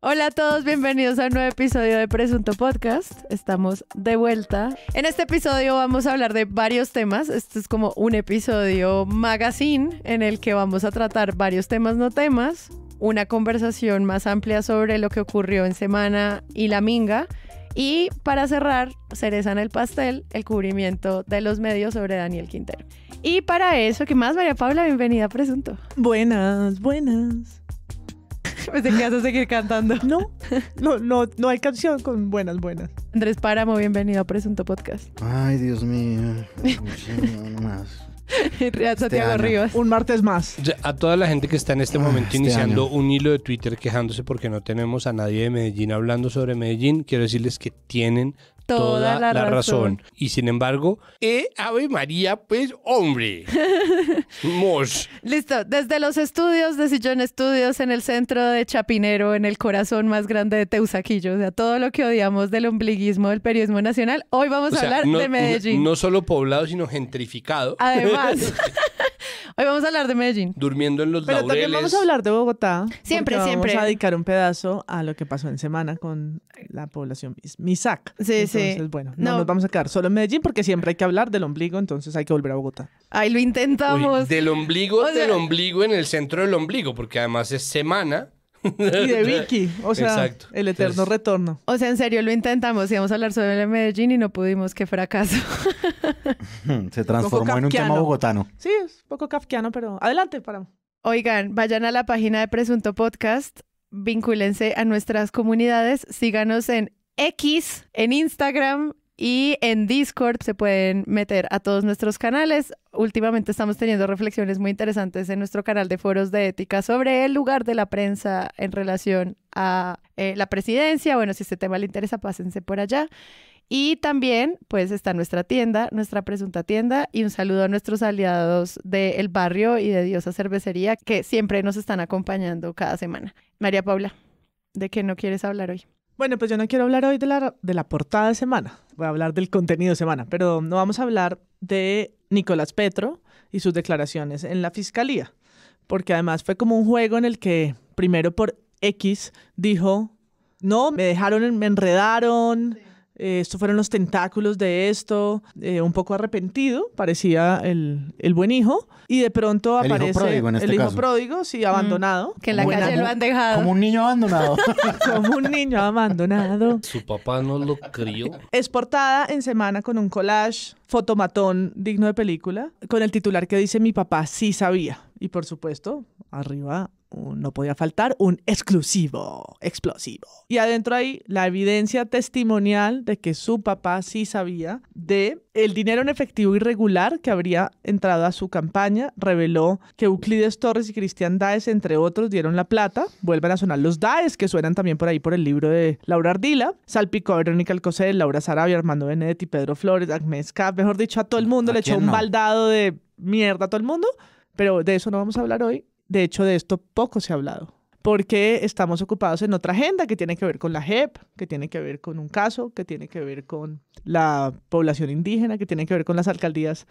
Hola a todos, bienvenidos a un nuevo episodio de Presunto Podcast. Estamos de vuelta. En este episodio vamos a hablar de varios temas. Este es como un episodio magazine en el que vamos a tratar varios temas no temas, una conversación más amplia sobre lo que ocurrió en Semana y la Minga. Y para cerrar, cereza en el pastel, el cubrimiento de los medios sobre Daniel Quintero. Y para eso, ¿qué más, María Paula? Bienvenida a Presunto. Buenas, buenas. que seguir cantando. No, no, no, no hay canción con buenas, buenas. Andrés Páramo, bienvenido a Presunto Podcast. Ay, Dios mío. Este un martes más. a toda la gente que está en este ah, momento este iniciando un hilo de Twitter quejándose porque no tenemos a nadie de Medellín hablando sobre Medellín, quiero decirles que tienen toda, la, razón. Y sin embargo, eh, Ave María, pues hombre. Listo, desde los estudios de Sillón Estudios en el centro de Chapinero, en el corazón más grande de Teusaquillo, o sea, todo lo que odiamos del ombliguismo del periodismo nacional, hoy vamos a hablar de Medellín. no solo poblado, sino gentrificado. Además. Hoy vamos a hablar de Medellín. Durmiendo en los Pero también vamos a hablar de Bogotá. Siempre, siempre. Vamos a dedicar un pedazo a lo que pasó en semana con la población MISAC. Sí, sí. Entonces, bueno, no, nos vamos a quedar solo en Medellín porque siempre hay que hablar del ombligo, entonces hay que volver a Bogotá. Ahí lo intentamos. del ombligo, del ombligo en el centro del ombligo, porque además es semana y de Vicky, o sea, el eterno retorno. O sea, en serio, lo intentamos, íbamos a hablar sobre el Medellín y no pudimos, qué fracaso. Se transformó en un tema bogotano. Sí, es un poco kafkiano, pero adelante, paramos. Oigan, vayan a la página de Presunto Podcast, vincúlense a nuestras comunidades, síganos en X, en Instagram, y en Discord se pueden meter a todos nuestros canales. Últimamente estamos teniendo reflexiones muy interesantes en nuestro canal de foros de ética sobre el lugar de la prensa en relación a eh, la presidencia. Bueno, si este tema le interesa, pásense por allá. Y también, pues, está nuestra tienda, nuestra presunta tienda. Y un saludo a nuestros aliados del El Barrio y de Diosa Cervecería, que siempre nos están acompañando cada semana. María Paula, ¿de qué no quieres hablar hoy? Bueno, pues yo no quiero hablar hoy de la, de la portada de semana, voy a hablar del contenido de semana, pero no vamos a hablar de Nicolás Petro y sus declaraciones en la fiscalía, porque además fue como un juego en el que primero por X dijo, no, me dejaron, me enredaron, eh, estos fueron los tentáculos de esto, eh, un poco arrepentido, parecía el, buen hijo, y de pronto aparece el hijo este pródigo, sí, abandonado. Mm, que en la calle lo han dejado. Como un niño abandonado. como un niño abandonado. Su papá no lo crió. Es portada en semana con un collage fotomatón digno de película, con el titular que dice mi papá sí sabía. Y por supuesto, arriba no podía faltar un exclusivo, explosivo. Y adentro hay la evidencia testimonial de que su papá sí sabía de el dinero en efectivo irregular que habría entrado a su campaña. Reveló que Euclides Torres y Cristian Daes, entre otros, dieron la plata. Vuelven a sonar los Daes, que suenan también por ahí por el libro de Laura Ardila. Salpicó a Verónica Alcocer, Laura Sarabia, Armando Benedetti, Pedro Flores, Agnes Mejor dicho, a todo el mundo le echó un baldado de mierda a todo el mundo. Pero de eso no vamos a hablar hoy de hecho, de esto poco se ha hablado, porque estamos ocupados en otra agenda que tiene que ver con la JEP, que tiene que ver con un caso, que tiene que ver con la población indígena, que tiene que ver con las alcaldías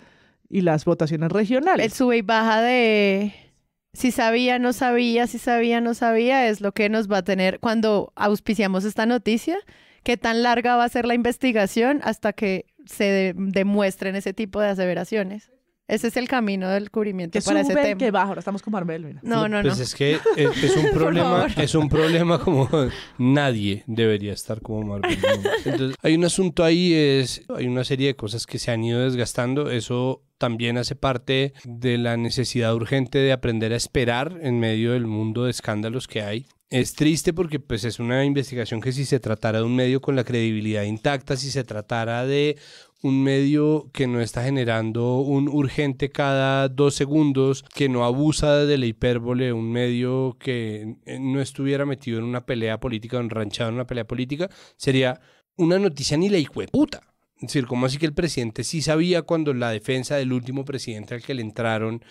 y las votaciones regionales. El sube y baja de si sabía, no sabía, si sabía, no sabía, es lo que nos va a tener cuando auspiciamos esta noticia, qué tan larga va a ser la investigación hasta que se demuestren ese tipo de aseveraciones. Ese es el camino del cubrimiento para ese tema. Que baja, ahora estamos con Marvel. No, pues, no, pues no. es que eh, es, un problema, es un problema como nadie debería estar como Marvel. Entonces, hay un asunto ahí, es, hay una serie de cosas que se han ido desgastando. Eso también hace parte de la necesidad urgente de aprender a esperar en medio del mundo de escándalos que hay es triste porque pues es una investigación que si se tratara de un medio con la credibilidad intacta, si se tratara de un medio que no está generando un urgente cada dos segundos, que no abusa de la hipérbole, un medio que eh, no estuviera metido en una pelea política o enranchado en una pelea política, sería una noticia ni la puta. Es decir, ¿cómo así que el presidente sí sabía cuando la defensa del último presidente al que le entraron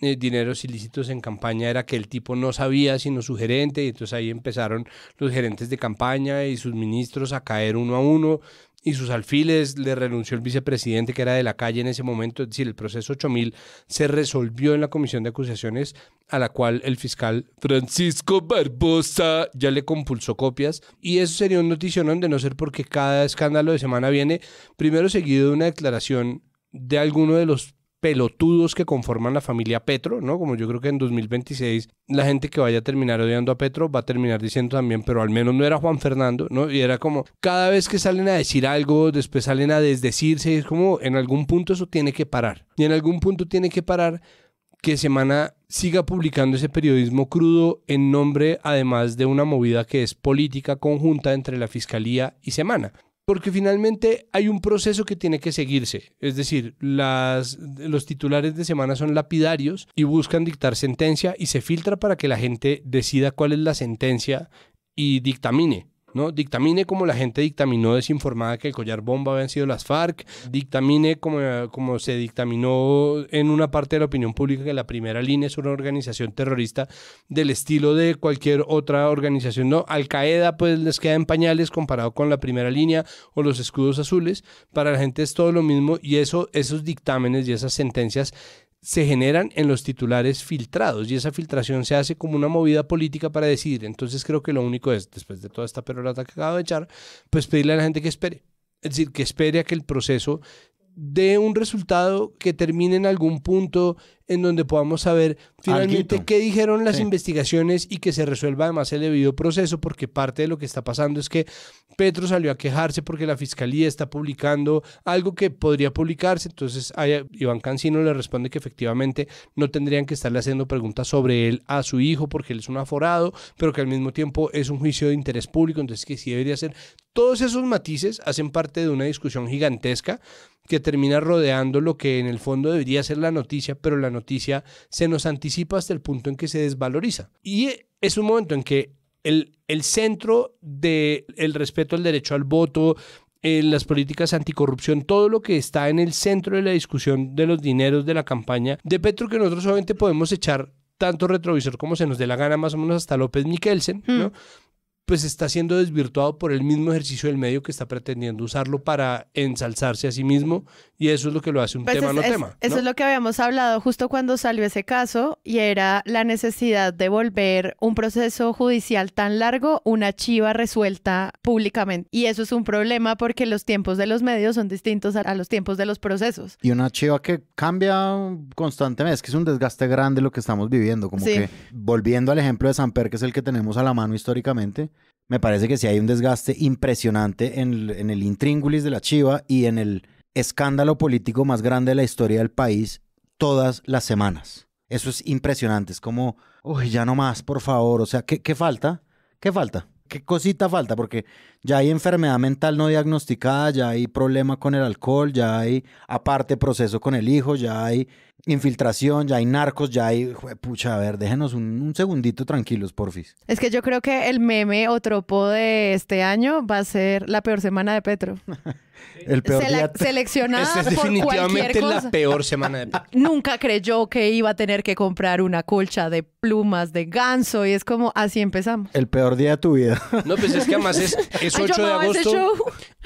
eh, dineros ilícitos en campaña era que el tipo no sabía sino su gerente y entonces ahí empezaron los gerentes de campaña y sus ministros a caer uno a uno y sus alfiles, le renunció el vicepresidente que era de la calle en ese momento, es decir, el proceso 8000 se resolvió en la comisión de acusaciones a la cual el fiscal Francisco Barbosa ya le compulsó copias y eso sería un noticionón de no ser porque cada escándalo de semana viene primero seguido de una declaración de alguno de los pelotudos que conforman la familia Petro, ¿no? Como yo creo que en 2026 la gente que vaya a terminar odiando a Petro va a terminar diciendo también, pero al menos no era Juan Fernando, ¿no? Y era como, cada vez que salen a decir algo, después salen a desdecirse, es como, en algún punto eso tiene que parar. Y en algún punto tiene que parar que Semana siga publicando ese periodismo crudo en nombre además de una movida que es política conjunta entre la Fiscalía y Semana porque finalmente hay un proceso que tiene que seguirse. Es decir, las, los titulares de semana son lapidarios y buscan dictar sentencia y se filtra para que la gente decida cuál es la sentencia y dictamine. ¿no? Dictamine como la gente dictaminó desinformada que el collar bomba habían sido las FARC, dictamine como, como se dictaminó en una parte de la opinión pública que la primera línea es una organización terrorista del estilo de cualquier otra organización, ¿no? Al Qaeda pues les queda en pañales comparado con la primera línea o los escudos azules, para la gente es todo lo mismo y eso, esos dictámenes y esas sentencias se generan en los titulares filtrados y esa filtración se hace como una movida política para decidir. Entonces creo que lo único es, después de toda esta perorata que acabo de echar, pues pedirle a la gente que espere. Es decir, que espere a que el proceso de un resultado que termine en algún punto en donde podamos saber finalmente qué dijeron las investigaciones y que se resuelva además el debido proceso, porque parte de lo que está pasando es que Petro salió a quejarse porque la fiscalía está publicando algo que podría publicarse, entonces Iván Cancino le responde que efectivamente no tendrían que estarle haciendo preguntas sobre él a su hijo porque él es un aforado, pero que al mismo tiempo es un juicio de interés público, entonces que sí debería ser. Todos esos matices hacen parte de una discusión gigantesca que termina rodeando lo que en el fondo debería ser la noticia, pero la noticia se nos anticipa hasta el punto en que se desvaloriza. Y es un momento en que el, el centro del respeto al derecho al voto, en eh, las políticas anticorrupción, todo lo que está en el centro de la discusión de los dineros de la campaña de Petro, que nosotros solamente podemos echar tanto retrovisor como se nos dé la gana, más o menos hasta López Miquelsen, ¿no? Hmm pues está siendo desvirtuado por el mismo ejercicio del medio que está pretendiendo usarlo para ensalzarse a sí mismo y eso es lo que lo hace un pues tema no tema. Eso es lo que habíamos hablado justo cuando salió ese caso y era la necesidad de volver un proceso judicial tan largo una chiva resuelta públicamente y eso es un problema porque los tiempos de los medios son distintos a, los tiempos de los procesos. Y una chiva que cambia constantemente, es que es un desgaste grande lo que estamos viviendo, como que volviendo al ejemplo de Samper que es el que tenemos a la mano históricamente me parece que sí hay un desgaste impresionante en el, intríngulis de la Chiva y en el escándalo político más grande de la historia del país todas las semanas. Eso es impresionante. Es como, uy, ya no más, por favor. O sea, qué falta? ¿Qué falta? ¿Qué cosita falta? Porque ya hay enfermedad mental no diagnosticada, ya hay problema con el alcohol, ya hay aparte proceso con el hijo, ya hay infiltración, ya hay narcos, ya hay... Pucha, a ver, déjenos un, segundito tranquilos, porfis. Es que yo creo que el meme o tropo de este año va a ser la peor semana de Petro. el peor día... Seleccionada es definitivamente la peor semana de Petro. Nunca creyó que iba a tener que comprar una colcha de plumas de ganso y es como, así empezamos. El peor día de tu vida. no, pues es que además es, 8 de agosto.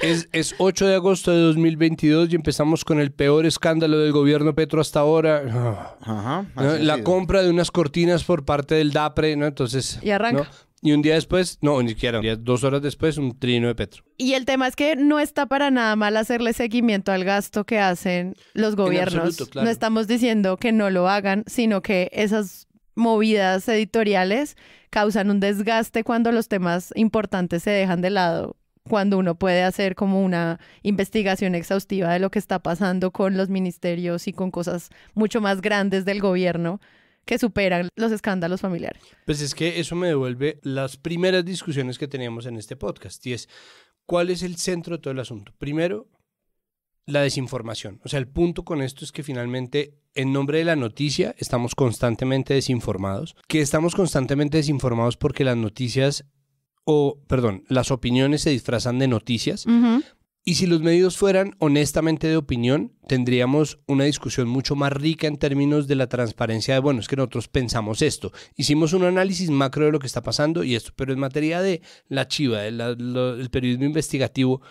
Es, es 8 de agosto de 2022 y empezamos con el peor escándalo del gobierno Petro hasta ahora la compra de unas cortinas por parte del DAPRE, ¿no? Entonces... Y arranca. Y un día después, no, ni siquiera, dos horas después, un trino de Petro. Y el tema es que no está para nada mal hacerle seguimiento al gasto que hacen los gobiernos. No estamos diciendo que no lo hagan, sino que esas movidas editoriales causan un desgaste cuando los temas importantes se dejan de lado cuando uno puede hacer como una investigación exhaustiva de lo que está pasando con los ministerios y con cosas mucho más grandes del gobierno que superan los escándalos familiares. Pues es que eso me devuelve las primeras discusiones que teníamos en este podcast y es cuál es el centro de todo el asunto. Primero, la desinformación. O sea, el punto con esto es que finalmente, en nombre de la noticia, estamos constantemente desinformados. Que estamos constantemente desinformados porque las noticias o, perdón, las opiniones se disfrazan de noticias. Y si los medios fueran honestamente de opinión, tendríamos una discusión mucho más rica en términos de la transparencia de, bueno, es que nosotros pensamos esto. Hicimos un análisis macro de lo que está pasando y esto, pero en materia de la chiva, del periodismo investigativo,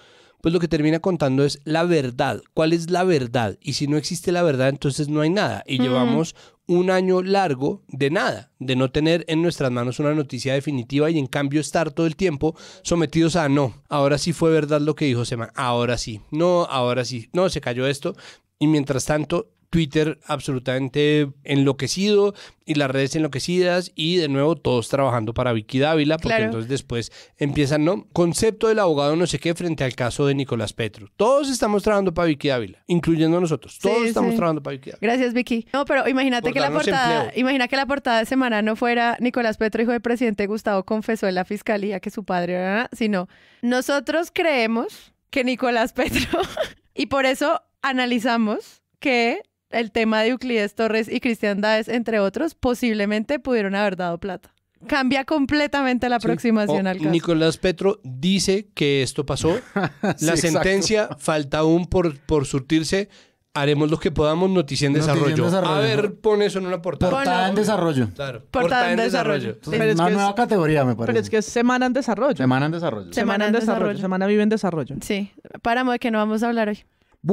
pues lo que termina contando es la verdad. ¿Cuál es la verdad? Y si no existe la verdad, entonces no hay nada. Y llevamos un año largo de nada, de no tener en nuestras manos una noticia definitiva y en cambio estar todo el tiempo sometidos a no, ahora sí fue verdad lo que dijo Sema, ahora sí, no, ahora sí, no, se cayó esto. Y mientras tanto, Twitter absolutamente enloquecido y las redes enloquecidas y de nuevo todos trabajando para Vicky Dávila, porque entonces después empiezan, ¿no? Concepto del abogado no sé qué frente al caso de Nicolás Petro. Todos estamos trabajando para Vicky Dávila, incluyendo nosotros. Todos estamos trabajando para Vicky Dávila. Gracias, Vicky. No, pero imagínate que la portada, imagina que la portada de semana no fuera Nicolás Petro, hijo del presidente Gustavo, confesó en la fiscalía que su padre era, sino nosotros creemos que Nicolás Petro y por eso analizamos que el tema de Euclides Torres y Cristian Daes, entre otros, posiblemente pudieron haber dado plata. Cambia completamente la aproximación al caso. Nicolás Petro dice que esto pasó. la sentencia falta aún por, por surtirse. Haremos lo que podamos, noticia en, desarrollo. A ver, pon eso en una portada. Portada en desarrollo. Claro. Portada, en, desarrollo. desarrollo. una nueva categoría, me parece. Pero es que es semana en desarrollo. Semana en desarrollo. Semana, en desarrollo. Semana vive en desarrollo. Sí. Páramo de que no vamos a hablar hoy.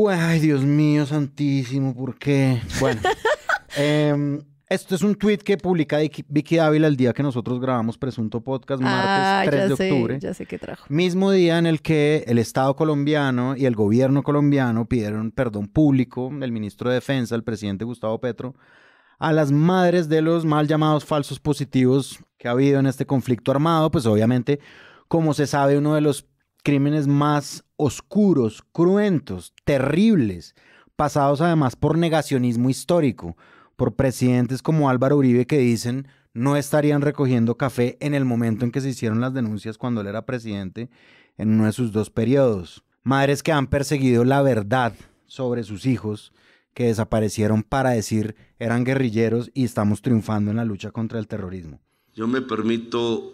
Ay, Dios mío, santísimo, ¿por qué? Bueno, em, esto es un tweet que publica Vicky Dávila el día que nosotros grabamos Presunto Podcast, martes 3 ah, de octubre. Ya sé qué trajo. Mismo día en el que el Estado colombiano y el gobierno colombiano pidieron perdón público del ministro de Defensa, el presidente Gustavo Petro, a las madres de los mal llamados falsos positivos que ha habido en este conflicto armado, pues obviamente, como se sabe, uno de los crímenes más oscuros, cruentos, terribles, pasados además por negacionismo histórico, por presidentes como Álvaro Uribe que dicen no estarían recogiendo café en el momento en que se hicieron las denuncias cuando él era presidente en uno de sus dos periodos. Madres que han perseguido la verdad sobre sus hijos que desaparecieron para decir eran guerrilleros y estamos triunfando en la lucha contra el terrorismo. Yo me permito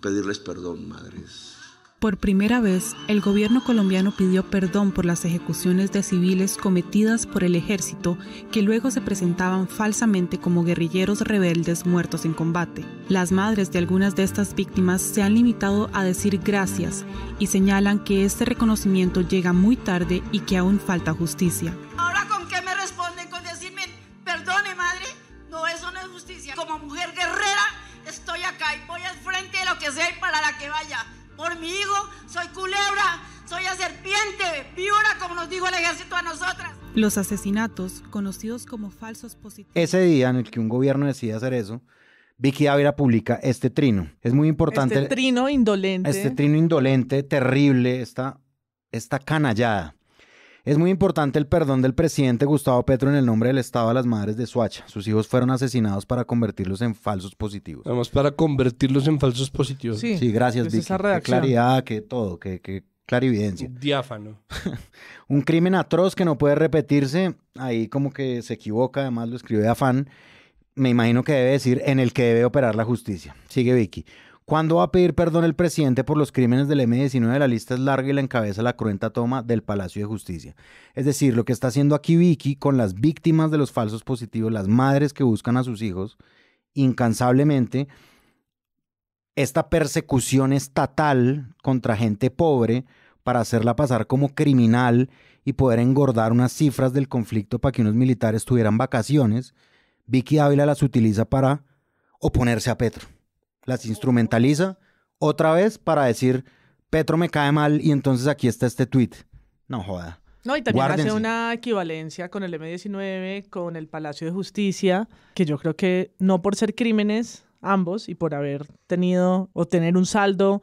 pedirles perdón, madres. Por primera vez, el gobierno colombiano pidió perdón por las ejecuciones de civiles cometidas por el ejército que luego se presentaban falsamente como guerrilleros rebeldes muertos en combate. Las madres de algunas de estas víctimas se han limitado a decir gracias y señalan que este reconocimiento llega muy tarde y que aún falta justicia. Ahora con qué me responden con decirme, perdone madre, no, eso no es justicia. Como mujer guerrera estoy acá y voy al frente de lo que sea y para la que vaya por mi hijo, soy culebra, soy la serpiente, víbora, como nos dijo el ejército a nosotras. Los asesinatos, conocidos como falsos positivos. Ese día en el que un gobierno decide hacer eso, Vicky Ávila publica este trino. Es muy importante. Este trino indolente. Este trino indolente, terrible, esta, esta canallada. Es muy importante el perdón del presidente Gustavo Petro en el nombre del Estado a las madres de Suacha. Sus hijos fueron asesinados para convertirlos en falsos positivos. Vamos, para convertirlos en falsos positivos. Sí, gracias, pues, Vicky. Esa redacción. claridad, que todo, que, clarividencia. Diáfano. Un crimen atroz que no puede repetirse. Ahí como que se equivoca, además lo escribe afán. Me imagino que debe decir en el que debe operar la justicia. Sigue Vicky. ¿Cuándo va a pedir perdón el presidente por los crímenes del M-19? La lista es larga y la encabeza la cruenta toma del Palacio de Justicia. Es decir, lo que está haciendo aquí Vicky con las víctimas de los falsos positivos, las madres que buscan a sus hijos incansablemente, esta persecución estatal contra gente pobre para hacerla pasar como criminal y poder engordar unas cifras del conflicto para que unos militares tuvieran vacaciones, Vicky Ávila las utiliza para oponerse a Petro las instrumentaliza otra vez para decir, Petro me cae mal y entonces aquí está este tweet. No joda. No, y también hace una equivalencia con el M19, con el Palacio de Justicia, que yo creo que no por ser crímenes ambos y por haber tenido o tener un saldo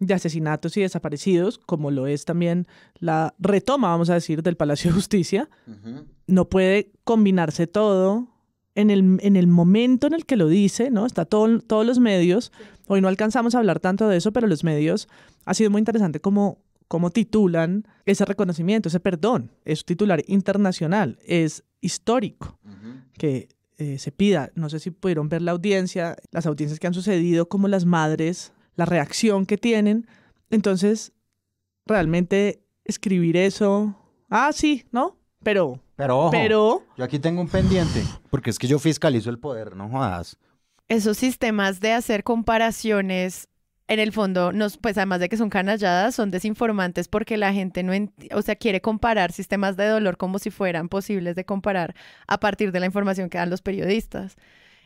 de asesinatos y desaparecidos, como lo es también la retoma, vamos a decir, del Palacio de Justicia, no puede combinarse todo en el, momento en el que lo dice, ¿no? Está todos los medios, hoy no alcanzamos a hablar tanto de eso, pero los medios, ha sido muy interesante cómo, cómo titulan ese reconocimiento, ese perdón, es titular internacional, es histórico, que eh, se pida, no sé si pudieron ver la audiencia, las audiencias que han sucedido, como las madres, la reacción que tienen, entonces, realmente escribir eso, ah, sí, ¿no? Pero pero yo aquí tengo un pendiente, porque es que yo fiscalizo el poder, no jodas. Esos sistemas de hacer comparaciones en el fondo, nos, pues además de que son canalladas, son desinformantes porque la gente no, o sea, quiere comparar sistemas de dolor como si fueran posibles de comparar a partir de la información que dan los periodistas.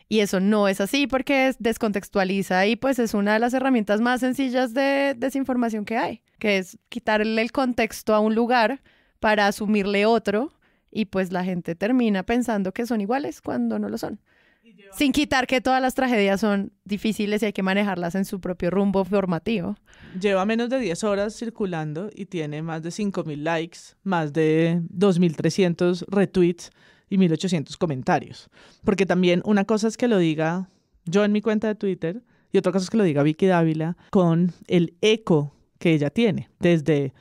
Y eso no es así porque descontextualiza y pues es una de las herramientas más sencillas de desinformación que hay, que es quitarle el contexto a un lugar para asumirle otro y pues la gente termina pensando que son iguales cuando no lo son. Sin quitar que todas las tragedias son difíciles y hay que manejarlas en su propio rumbo formativo. Lleva menos de 10 horas circulando y tiene más de 5.000 likes, más de 2.300 retweets y 1.800 comentarios. Porque también una cosa es que lo diga yo en mi cuenta de Twitter y otra cosa es que lo diga Vicky Dávila con el eco que ella tiene desde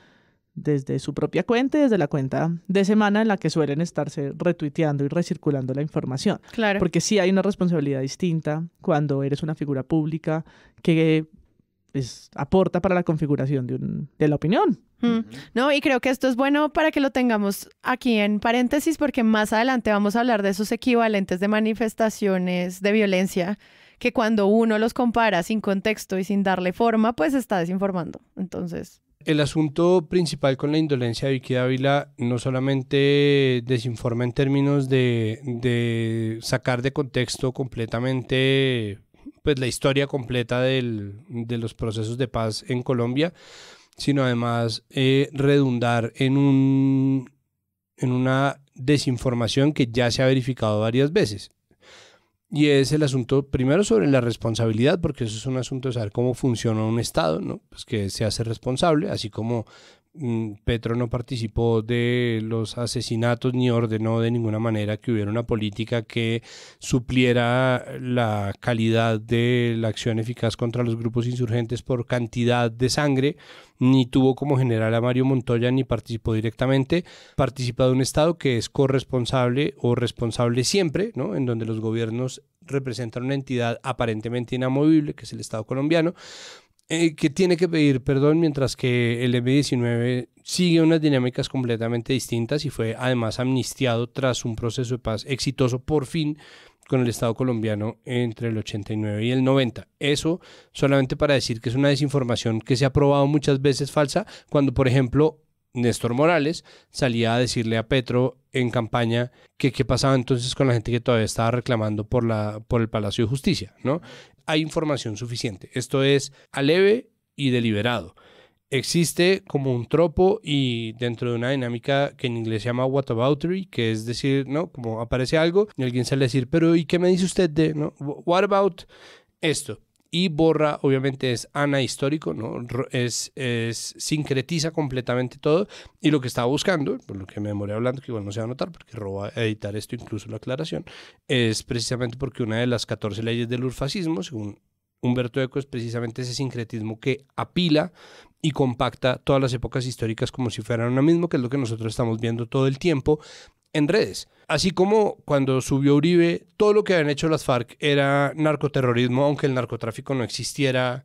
desde su propia cuenta y desde la cuenta de semana en la que suelen estarse retuiteando y recirculando la información. Claro. Porque sí hay una responsabilidad distinta cuando eres una figura pública que es pues, aporta para la configuración de, un, de la opinión. Mm. No, y creo que esto es bueno para que lo tengamos aquí en paréntesis, porque más adelante vamos a hablar de esos equivalentes de manifestaciones de violencia que cuando uno los compara sin contexto y sin darle forma, pues está desinformando. Entonces, el asunto principal con la indolencia de Vicky Dávila no solamente desinforma en términos de, sacar de contexto completamente pues, la historia completa de los procesos de paz en Colombia, sino además eh, redundar en, un, en una desinformación que ya se ha verificado varias veces. Y es el asunto, primero, sobre la responsabilidad, porque eso es un asunto de saber cómo funciona un Estado, ¿no? Pues que se hace responsable, así como Mm, Petro no participó de los asesinatos ni ordenó de ninguna manera que hubiera una política que supliera la calidad de la acción eficaz contra los grupos insurgentes por cantidad de sangre, ni tuvo como general a Mario Montoya ni participó directamente, participa de un Estado que es corresponsable o responsable siempre, ¿no? en donde los gobiernos representan una entidad aparentemente inamovible, que es el Estado colombiano, eh, que tiene que pedir perdón, mientras que el M19 sigue unas dinámicas completamente distintas y fue además amnistiado tras un proceso de paz exitoso por fin con el Estado colombiano entre el 89 y el 90. Eso solamente para decir que es una desinformación que se ha probado muchas veces falsa, cuando por ejemplo Néstor Morales salía a decirle a Petro en campaña que qué pasaba entonces con la gente que todavía estaba reclamando por, la, por el Palacio de Justicia, ¿no? Hay información suficiente. Esto es aleve y deliberado. Existe como un tropo y dentro de una dinámica que en inglés se llama whataboutery, que es decir, ¿no? Como aparece algo y alguien sale a decir, pero ¿y qué me dice usted de, ¿no? What about esto? Y Borra, obviamente, es ana histórico ¿no? Es, es, sincretiza completamente todo. Y lo que estaba buscando, por lo que me demoré hablando, que igual no se va a notar, porque roba editar esto, incluso la aclaración, es precisamente porque una de las 14 leyes del urfascismo, según Humberto Eco, es precisamente ese sincretismo que apila y compacta todas las épocas históricas como si fueran una misma, que es lo que nosotros estamos viendo todo el tiempo en redes. Así como cuando subió Uribe, todo lo que habían hecho las FARC era narcoterrorismo, aunque el narcotráfico no existiera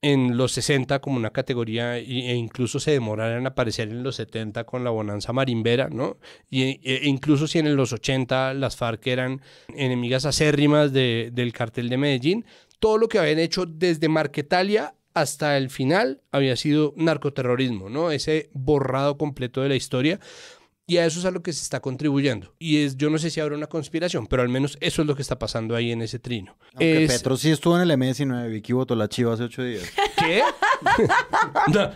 en los 60 como una categoría e incluso se demorara en aparecer en los 70 con la bonanza marimbera, ¿no? Y, e, e incluso si en los 80 las FARC eran enemigas acérrimas de, del cartel de Medellín, todo lo que habían hecho desde Marquetalia hasta el final había sido narcoterrorismo, ¿no? Ese borrado completo de la historia y a eso es a lo que se está contribuyendo. Y es, yo no sé si habrá una conspiración, pero al menos eso es lo que está pasando ahí en ese trino. Aunque Petro sí estuvo en el M19, Vicky votó la chiva hace ocho días. ¿Qué? no,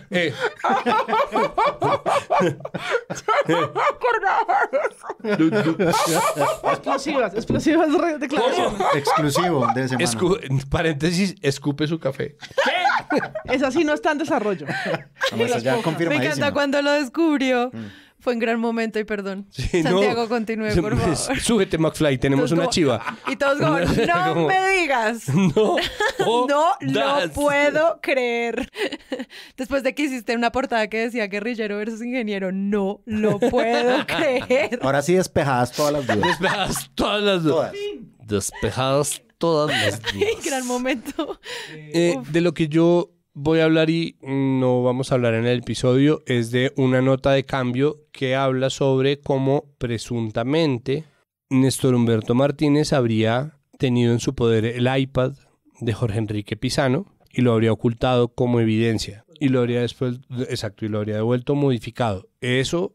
explosivas, explosivas declaraciones. Exclusivo de semana. Escu paréntesis, escupe su café. ¿Qué? Esa sí no está en desarrollo. Me encanta cuando lo descubrió. Mm. Fue un gran momento y perdón. Santiago, continúe, por favor. Súbete, McFly, tenemos una chiva. Y todos como, no me digas. No. no lo puedo creer. Después de que hiciste una portada que decía guerrillero versus ingeniero, no lo puedo creer. Ahora sí despejadas todas las dudas. Despejadas todas las dudas. Todas. Despejadas todas las dudas. gran momento. Eh, de lo que yo voy a hablar y no vamos a hablar en el episodio es de una nota de cambio que habla sobre cómo presuntamente Néstor Humberto Martínez habría tenido en su poder el iPad de Jorge Enrique Pizano y lo habría ocultado como evidencia y lo habría después exacto y lo habría devuelto modificado. Eso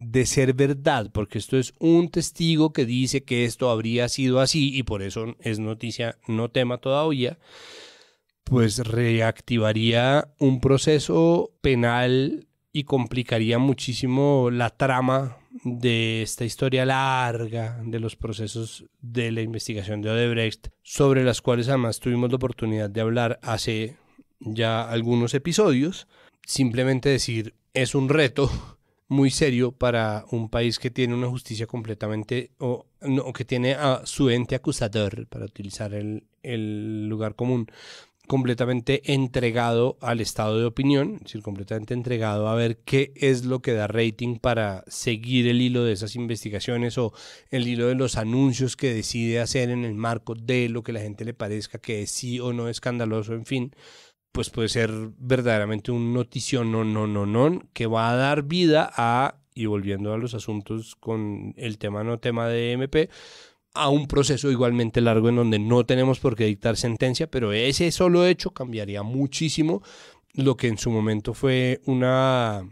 de ser verdad, porque esto es un testigo que dice que esto habría sido así y por eso es noticia no tema todavía pues reactivaría un proceso penal y complicaría muchísimo la trama de esta historia larga de los procesos de la investigación de Odebrecht, sobre las cuales además tuvimos la oportunidad de hablar hace ya algunos episodios. Simplemente decir, es un reto muy serio para un país que tiene una justicia completamente, o que tiene a su ente acusador, para utilizar el, el lugar común, completamente entregado al estado de opinión, es decir, completamente entregado a ver qué es lo que da rating para seguir el hilo de esas investigaciones o el hilo de los anuncios que decide hacer en el marco de lo que la gente le parezca que es sí o no escandaloso, en fin, pues puede ser verdaderamente un notición no no no no que va a dar vida a y volviendo a los asuntos con el tema no tema de MP, a un proceso igualmente largo en donde no tenemos por qué dictar sentencia, pero ese solo hecho cambiaría muchísimo lo que en su momento fue una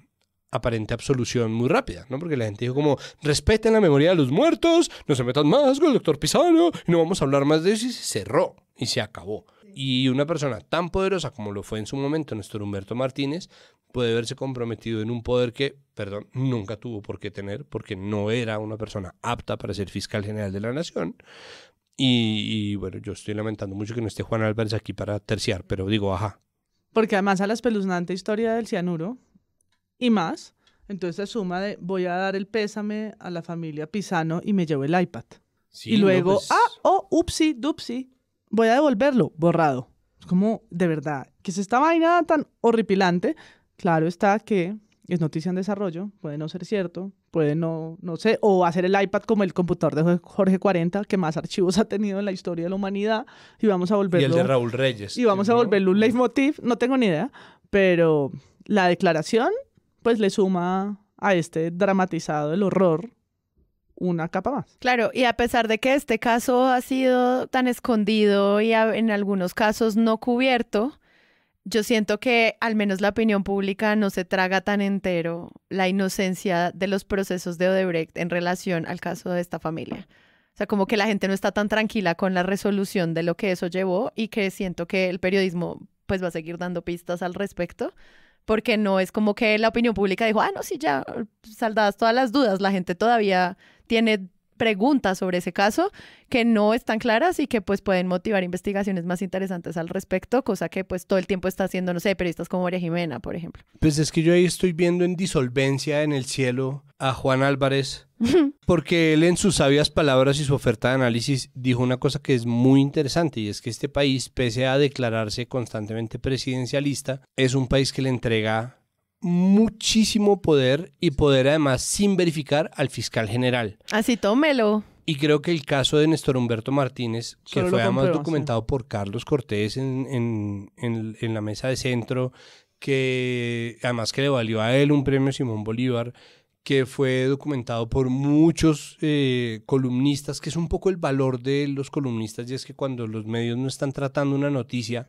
aparente absolución muy rápida, ¿no? Porque la gente dijo como, respeten la memoria de los muertos, no se metan más con el doctor Pisano, y no vamos a hablar más de eso, y se cerró y se acabó. Y una persona tan poderosa como lo fue en su momento nuestro Humberto Martínez puede verse comprometido en un poder que, perdón, nunca tuvo por qué tener porque no era una persona apta para ser fiscal general de la nación. Y, bueno, yo estoy lamentando mucho que no esté Juan Álvarez aquí para terciar, pero digo, ajá. Porque además a la espeluznante historia del cianuro y más, entonces se suma de voy a dar el pésame a la familia Pisano y me llevo el iPad. y luego, pues ah, oh, upsi, dupsi, voy a devolverlo, borrado. Es como, de verdad, que es esta vaina tan horripilante. Claro está que es noticia en desarrollo, puede no ser cierto, puede no, no sé, o hacer el iPad como el computador de Jorge 40, que más archivos ha tenido en la historia de la humanidad, y vamos a volverlo. Y el de Raúl Reyes. Y vamos a volverlo un leitmotiv, no tengo ni idea, pero la declaración, pues le suma a este dramatizado el horror una capa más. Claro, y a pesar de que este caso ha sido tan escondido y en algunos casos no cubierto, yo siento que al menos la opinión pública no se traga tan entero la inocencia de los procesos de Odebrecht en relación al caso de esta familia. O sea, como que la gente no está tan tranquila con la resolución de lo que eso llevó y que siento que el periodismo pues va a seguir dando pistas al respecto, porque no es como que la opinión pública dijo, ah, no, sí, ya saldadas todas las dudas, la gente todavía tiene preguntas sobre ese caso que no están claras y que pues pueden motivar investigaciones más interesantes al respecto, cosa que pues todo el tiempo está haciendo, no sé, periodistas como María Jimena, por ejemplo. Pues es que yo ahí estoy viendo en disolvencia en el cielo a Juan Álvarez, porque él en sus sabias palabras y su oferta de análisis dijo una cosa que es muy interesante y es que este país, pese a declararse constantemente presidencialista, es un país que le entrega muchísimo poder y poder además sin verificar al fiscal general. Así tómelo. Y creo que el caso de Néstor Humberto Martínez, que fue además documentado por Carlos Cortés en, la mesa de centro, que además que le valió a él un premio Simón Bolívar, que fue documentado por muchos eh, columnistas, que es un poco el valor de los columnistas, y es que cuando los medios no están tratando una noticia,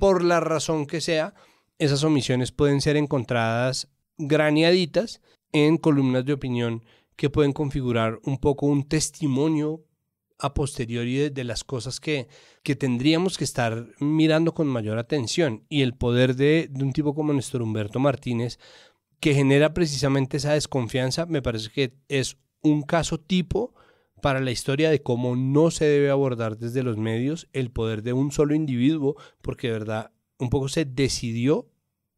por la razón que sea, esas omisiones pueden ser encontradas graneaditas en columnas de opinión que pueden configurar un poco un testimonio a posteriori de, las cosas que, que, tendríamos que estar mirando con mayor atención y el poder de, de un tipo como nuestro Humberto Martínez que genera precisamente esa desconfianza me parece que es un caso tipo para la historia de cómo no se debe abordar desde los medios el poder de un solo individuo porque de verdad un poco se decidió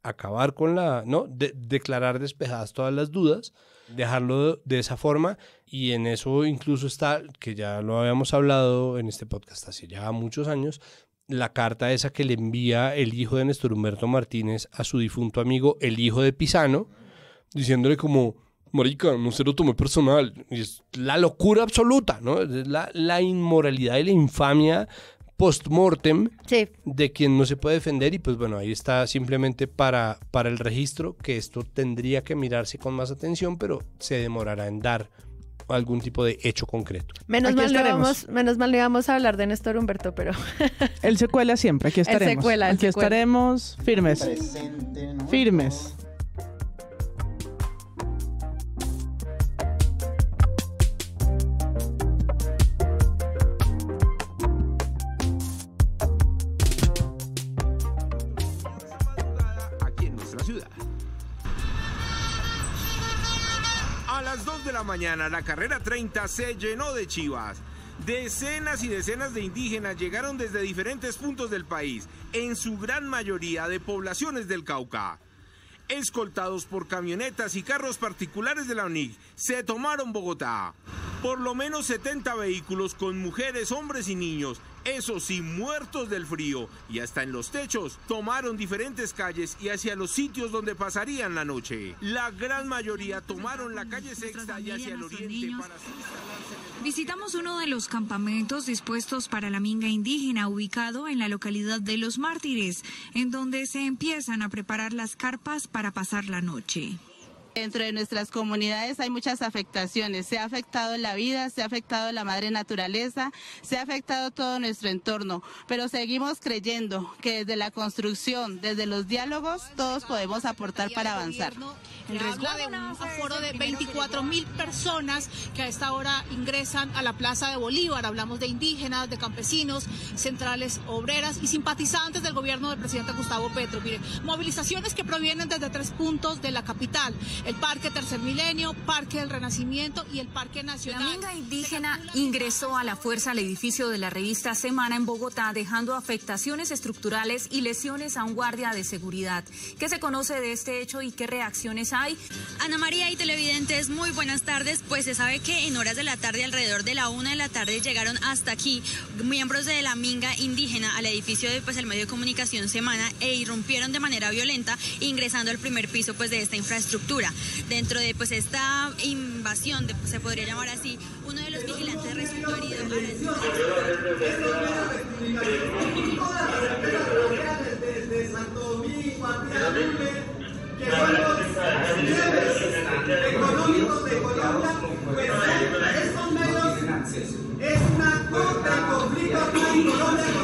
acabar con la, ¿no? declarar despejadas todas las dudas, dejarlo de, esa forma y en eso incluso está, que ya lo habíamos hablado en este podcast hace ya muchos años, la carta esa que le envía el hijo de Néstor Humberto Martínez a su difunto amigo, el hijo de Pisano, diciéndole como, marica, no se lo tomé personal. Y es la locura absoluta, ¿no? la, la inmoralidad y la infamia post-mortem de quien no se puede defender y pues bueno, ahí está simplemente para, para el registro que esto tendría que mirarse con más atención, pero se demorará en dar algún tipo de hecho concreto. Menos mal, le vamos, menos mal le vamos a hablar de Néstor Humberto, pero... el secuela siempre, aquí estaremos. aquí estaremos firmes. Firmes. la mañana, la carrera 30 se llenó de chivas. Decenas y decenas de indígenas llegaron desde diferentes puntos del país, en su gran mayoría de poblaciones del Cauca. Escoltados por camionetas y carros particulares de la UNIC, se tomaron Bogotá. Por lo menos 70 vehículos con mujeres, hombres y niños esos sí, muertos del frío y hasta en los techos, tomaron diferentes calles y hacia los sitios donde pasarían la noche. La gran mayoría tomaron la calle Sexta y hacia el oriente para Visitamos uno de los campamentos dispuestos para la minga indígena ubicado en la localidad de Los Mártires, en donde se empiezan a preparar las carpas para pasar la noche. Dentro de nuestras comunidades hay muchas afectaciones. Se ha afectado la vida, se ha afectado la madre naturaleza, se ha afectado todo nuestro entorno. Pero seguimos creyendo que desde la construcción, desde los diálogos, todos podemos aportar para avanzar. El resguardo de un aforo de 24 mil personas que a esta hora ingresan a la Plaza de Bolívar. Hablamos de indígenas, de campesinos, centrales obreras y simpatizantes del gobierno del presidente Gustavo Petro. Miren, movilizaciones que provienen desde tres puntos de la capital el Parque Tercer Milenio, Parque del Renacimiento y el Parque Nacional. La minga indígena ingresó a la fuerza al edificio de la revista Semana en Bogotá, dejando afectaciones estructurales y lesiones a un guardia de seguridad. ¿Qué se conoce de este hecho y qué reacciones hay? Ana María y televidentes, muy buenas tardes. Pues se sabe que en horas de la tarde, alrededor de la una de la tarde, llegaron hasta aquí miembros de la minga indígena al edificio de pues, el medio de comunicación Semana e irrumpieron de manera violenta ingresando al primer piso pues, de esta infraestructura. Dentro de pues, esta invasión, se podría llamar así, uno de los vigilantes de Resultado y de Garanzón. Es de una rectificación. Y todas las enteras locales, desde Santo Domingo a Tiago, que son los llenos económicos de Colombia, pues dentro de estos medios es una contra-conflicto aquí en Colombia.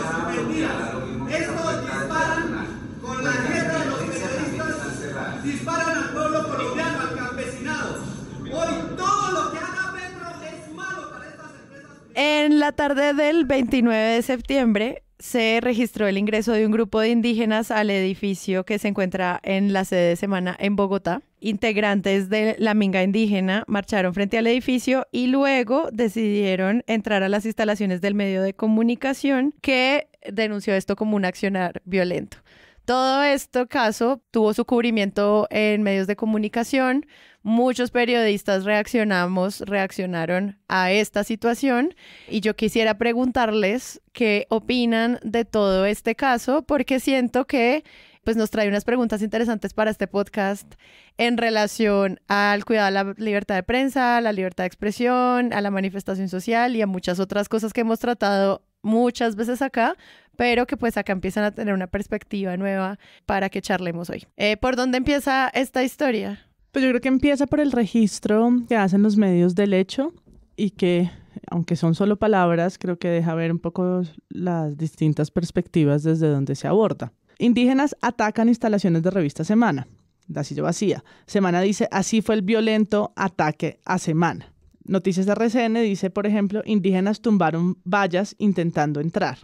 En la tarde del 29 de septiembre se registró el ingreso de un grupo de indígenas al edificio que se encuentra en la sede de semana en Bogotá. Integrantes de la Minga indígena marcharon frente al edificio y luego decidieron entrar a las instalaciones del medio de comunicación que denunció esto como un accionar violento. Todo esto caso tuvo su cubrimiento en medios de comunicación, Muchos periodistas reaccionamos, reaccionaron a esta situación y yo quisiera preguntarles qué opinan de todo este caso porque siento que pues nos trae unas preguntas interesantes para este podcast en relación al cuidado de la libertad de prensa, la libertad de expresión, a la manifestación social y a muchas otras cosas que hemos tratado muchas veces acá, pero que pues acá empiezan a tener una perspectiva nueva para que charlemos hoy. Eh, ¿Por dónde empieza esta historia? Pues yo creo que empieza por el registro que hacen los medios del hecho y que, aunque son solo palabras, creo que deja ver un poco las distintas perspectivas desde donde se aborda. Indígenas atacan instalaciones de revista Semana. la silla vacía. Semana dice, así fue el violento ataque a Semana. Noticias de RCN dice, por ejemplo, indígenas tumbaron vallas intentando entrar.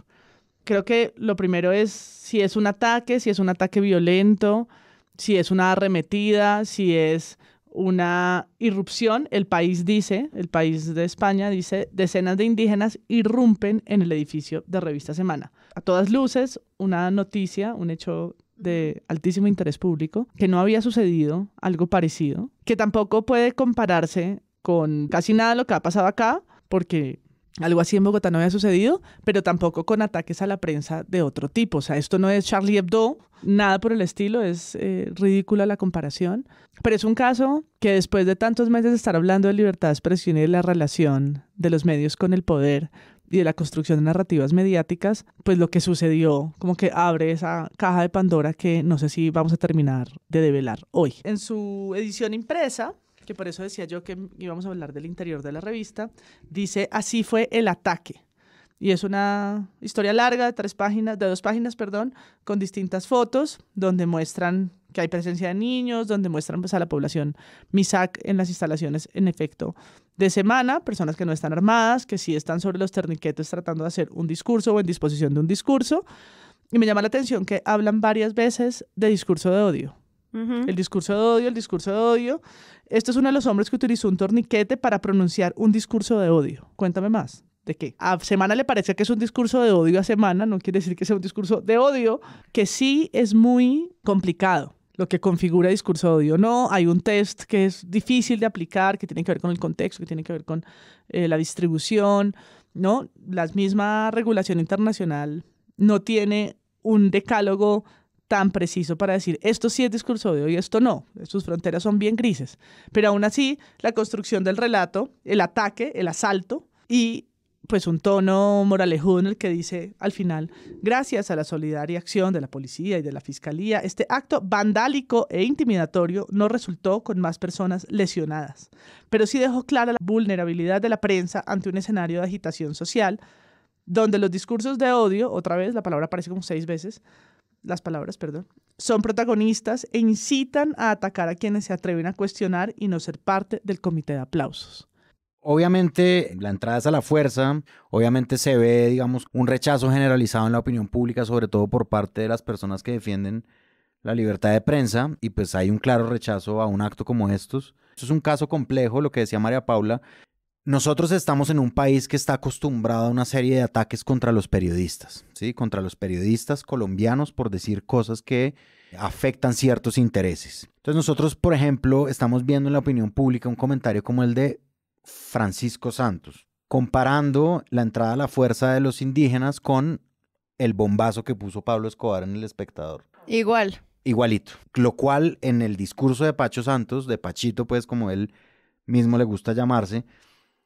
Creo que lo primero es si es un ataque, si es un ataque violento, si es una arremetida, si es una irrupción, el país dice, el país de España dice, decenas de indígenas irrumpen en el edificio de Revista Semana. A todas luces, una noticia, un hecho de altísimo interés público, que no había sucedido algo parecido, que tampoco puede compararse con casi nada lo que ha pasado acá, porque algo así en Bogotá no había sucedido, pero tampoco con ataques a la prensa de otro tipo. O sea, esto no es Charlie Hebdo, nada por el estilo, es eh, ridícula la comparación. Pero es un caso que después de tantos meses de estar hablando de libertad de expresión y de la relación de los medios con el poder y de la construcción de narrativas mediáticas, pues lo que sucedió como que abre esa caja de Pandora que no sé si vamos a terminar de develar hoy. En su edición impresa, que por eso decía yo que íbamos a hablar del interior de la revista, dice, así fue el ataque. Y es una historia larga de tres páginas, de dos páginas, perdón, con distintas fotos donde muestran que hay presencia de niños, donde muestran pues, a la población MISAC en las instalaciones, en efecto, de semana, personas que no están armadas, que sí están sobre los torniquetes tratando de hacer un discurso o en disposición de un discurso. Y me llama la atención que hablan varias veces de discurso de odio. El discurso de odio, el discurso de odio. Este es uno de los hombres que utilizó un torniquete para pronunciar un discurso de odio. Cuéntame más de que a Semana le parece que es un discurso de odio a Semana, no quiere decir que sea un discurso de odio, que sí es muy complicado lo que configura discurso de odio. No, hay un test que es difícil de aplicar, que tiene que ver con el contexto, que tiene que ver con eh, la distribución, ¿no? La misma regulación internacional no tiene un decálogo tan preciso para decir esto sí es discurso de odio y esto no. Sus fronteras son bien grises. Pero aún así, la construcción del relato, el ataque, el asalto y pues un tono moralejudo el que dice al final, gracias a la solidaria acción de la policía y de la fiscalía, este acto vandálico e intimidatorio no resultó con más personas lesionadas, pero sí dejó clara la vulnerabilidad de la prensa ante un escenario de agitación social donde los discursos de odio, otra vez la palabra aparece como seis veces, las palabras, perdón, son protagonistas e incitan a atacar a quienes se atreven a cuestionar y no ser parte del comité de aplausos. Obviamente la entrada es a la fuerza, obviamente se ve, digamos, un rechazo generalizado en la opinión pública, sobre todo por parte de las personas que defienden la libertad de prensa, y pues hay un claro rechazo a un acto como estos. Esto es un caso complejo, lo que decía María Paula. Nosotros estamos en un país que está acostumbrado a una serie de ataques contra los periodistas, ¿sí? Contra los periodistas colombianos por decir cosas que afectan ciertos intereses. Entonces nosotros, por ejemplo, estamos viendo en la opinión pública un comentario como el de Francisco Santos, comparando la entrada a la fuerza de los indígenas con el bombazo que puso Pablo Escobar en El Espectador. Igual. Igualito. Lo cual en el discurso de Pacho Santos, de Pachito, pues como él mismo le gusta llamarse,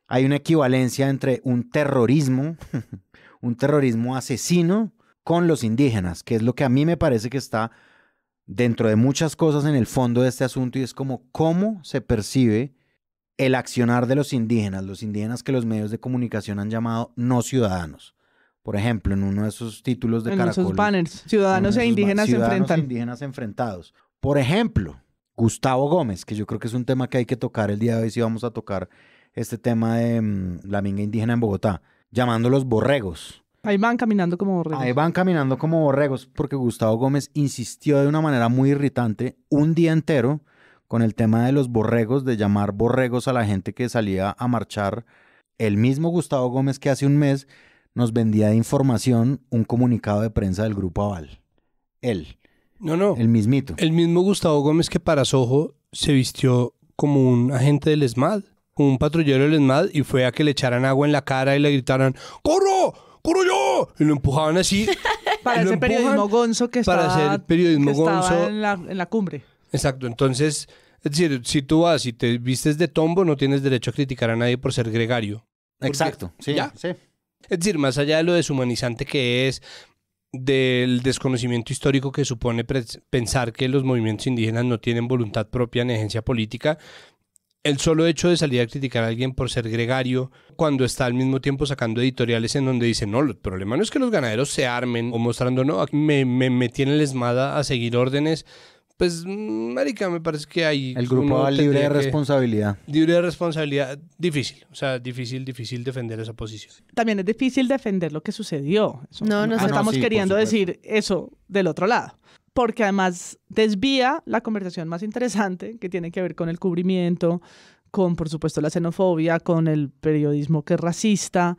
hay una equivalencia entre un terrorismo, un terrorismo asesino con los indígenas, que es lo que a mí me parece que está dentro de muchas cosas en el fondo de este asunto y es como cómo se percibe el accionar de los indígenas, los indígenas que los medios de comunicación han llamado no ciudadanos. Por ejemplo, en uno de esos títulos de Caracol. En esos banners, e ciudadanos e indígenas indígenas enfrentados. Por ejemplo, Gustavo Gómez, que yo creo que es un tema que hay que tocar el día de hoy si vamos a tocar este tema de mm, la minga indígena en Bogotá, llamándolos borregos. Ahí van caminando como borregos. Ahí van caminando como borregos porque Gustavo Gómez insistió de una manera muy irritante un día entero con el tema de los borregos, de llamar borregos a la gente que salía a marchar. El mismo Gustavo Gómez que hace un mes nos vendía de información un comunicado de prensa del Grupo Aval. Él. No, no. El mismito. El mismo Gustavo Gómez que para Sojo se vistió como un agente del ESMAD, un patrullero del ESMAD, y fue a que le echaran agua en la cara y le gritaran, ¡Corro! ¡Corro yo! Y lo empujaban así. para hacer periodismo gonzo que estaba... periodismo en la cumbre. Exacto, entonces, es decir, si tú vas y te vistes de tombo, no tienes derecho a criticar a nadie por ser gregario. Exacto, sí, ¿ya? sí. Es decir, más allá de lo deshumanizante que es, del desconocimiento histórico que supone pensar que los movimientos indígenas no tienen voluntad propia ni agencia política, el solo hecho de salir a criticar a alguien por ser gregario, cuando está al mismo tiempo sacando editoriales en donde dice, no, el problema no es que los ganaderos se armen o mostrando, no, me, me, me la lesmada a seguir órdenes, pues, marica, me parece que hay... El grupo libre de responsabilidad. libre de responsabilidad, difícil. O sea, difícil, difícil defender esa posición. También es difícil defender lo que sucedió. no, no, ah, estamos queriendo decir eso del otro lado. Porque además desvía la conversación más interesante que tiene que ver con el cubrimiento, con, por supuesto, la xenofobia, con el periodismo que es racista,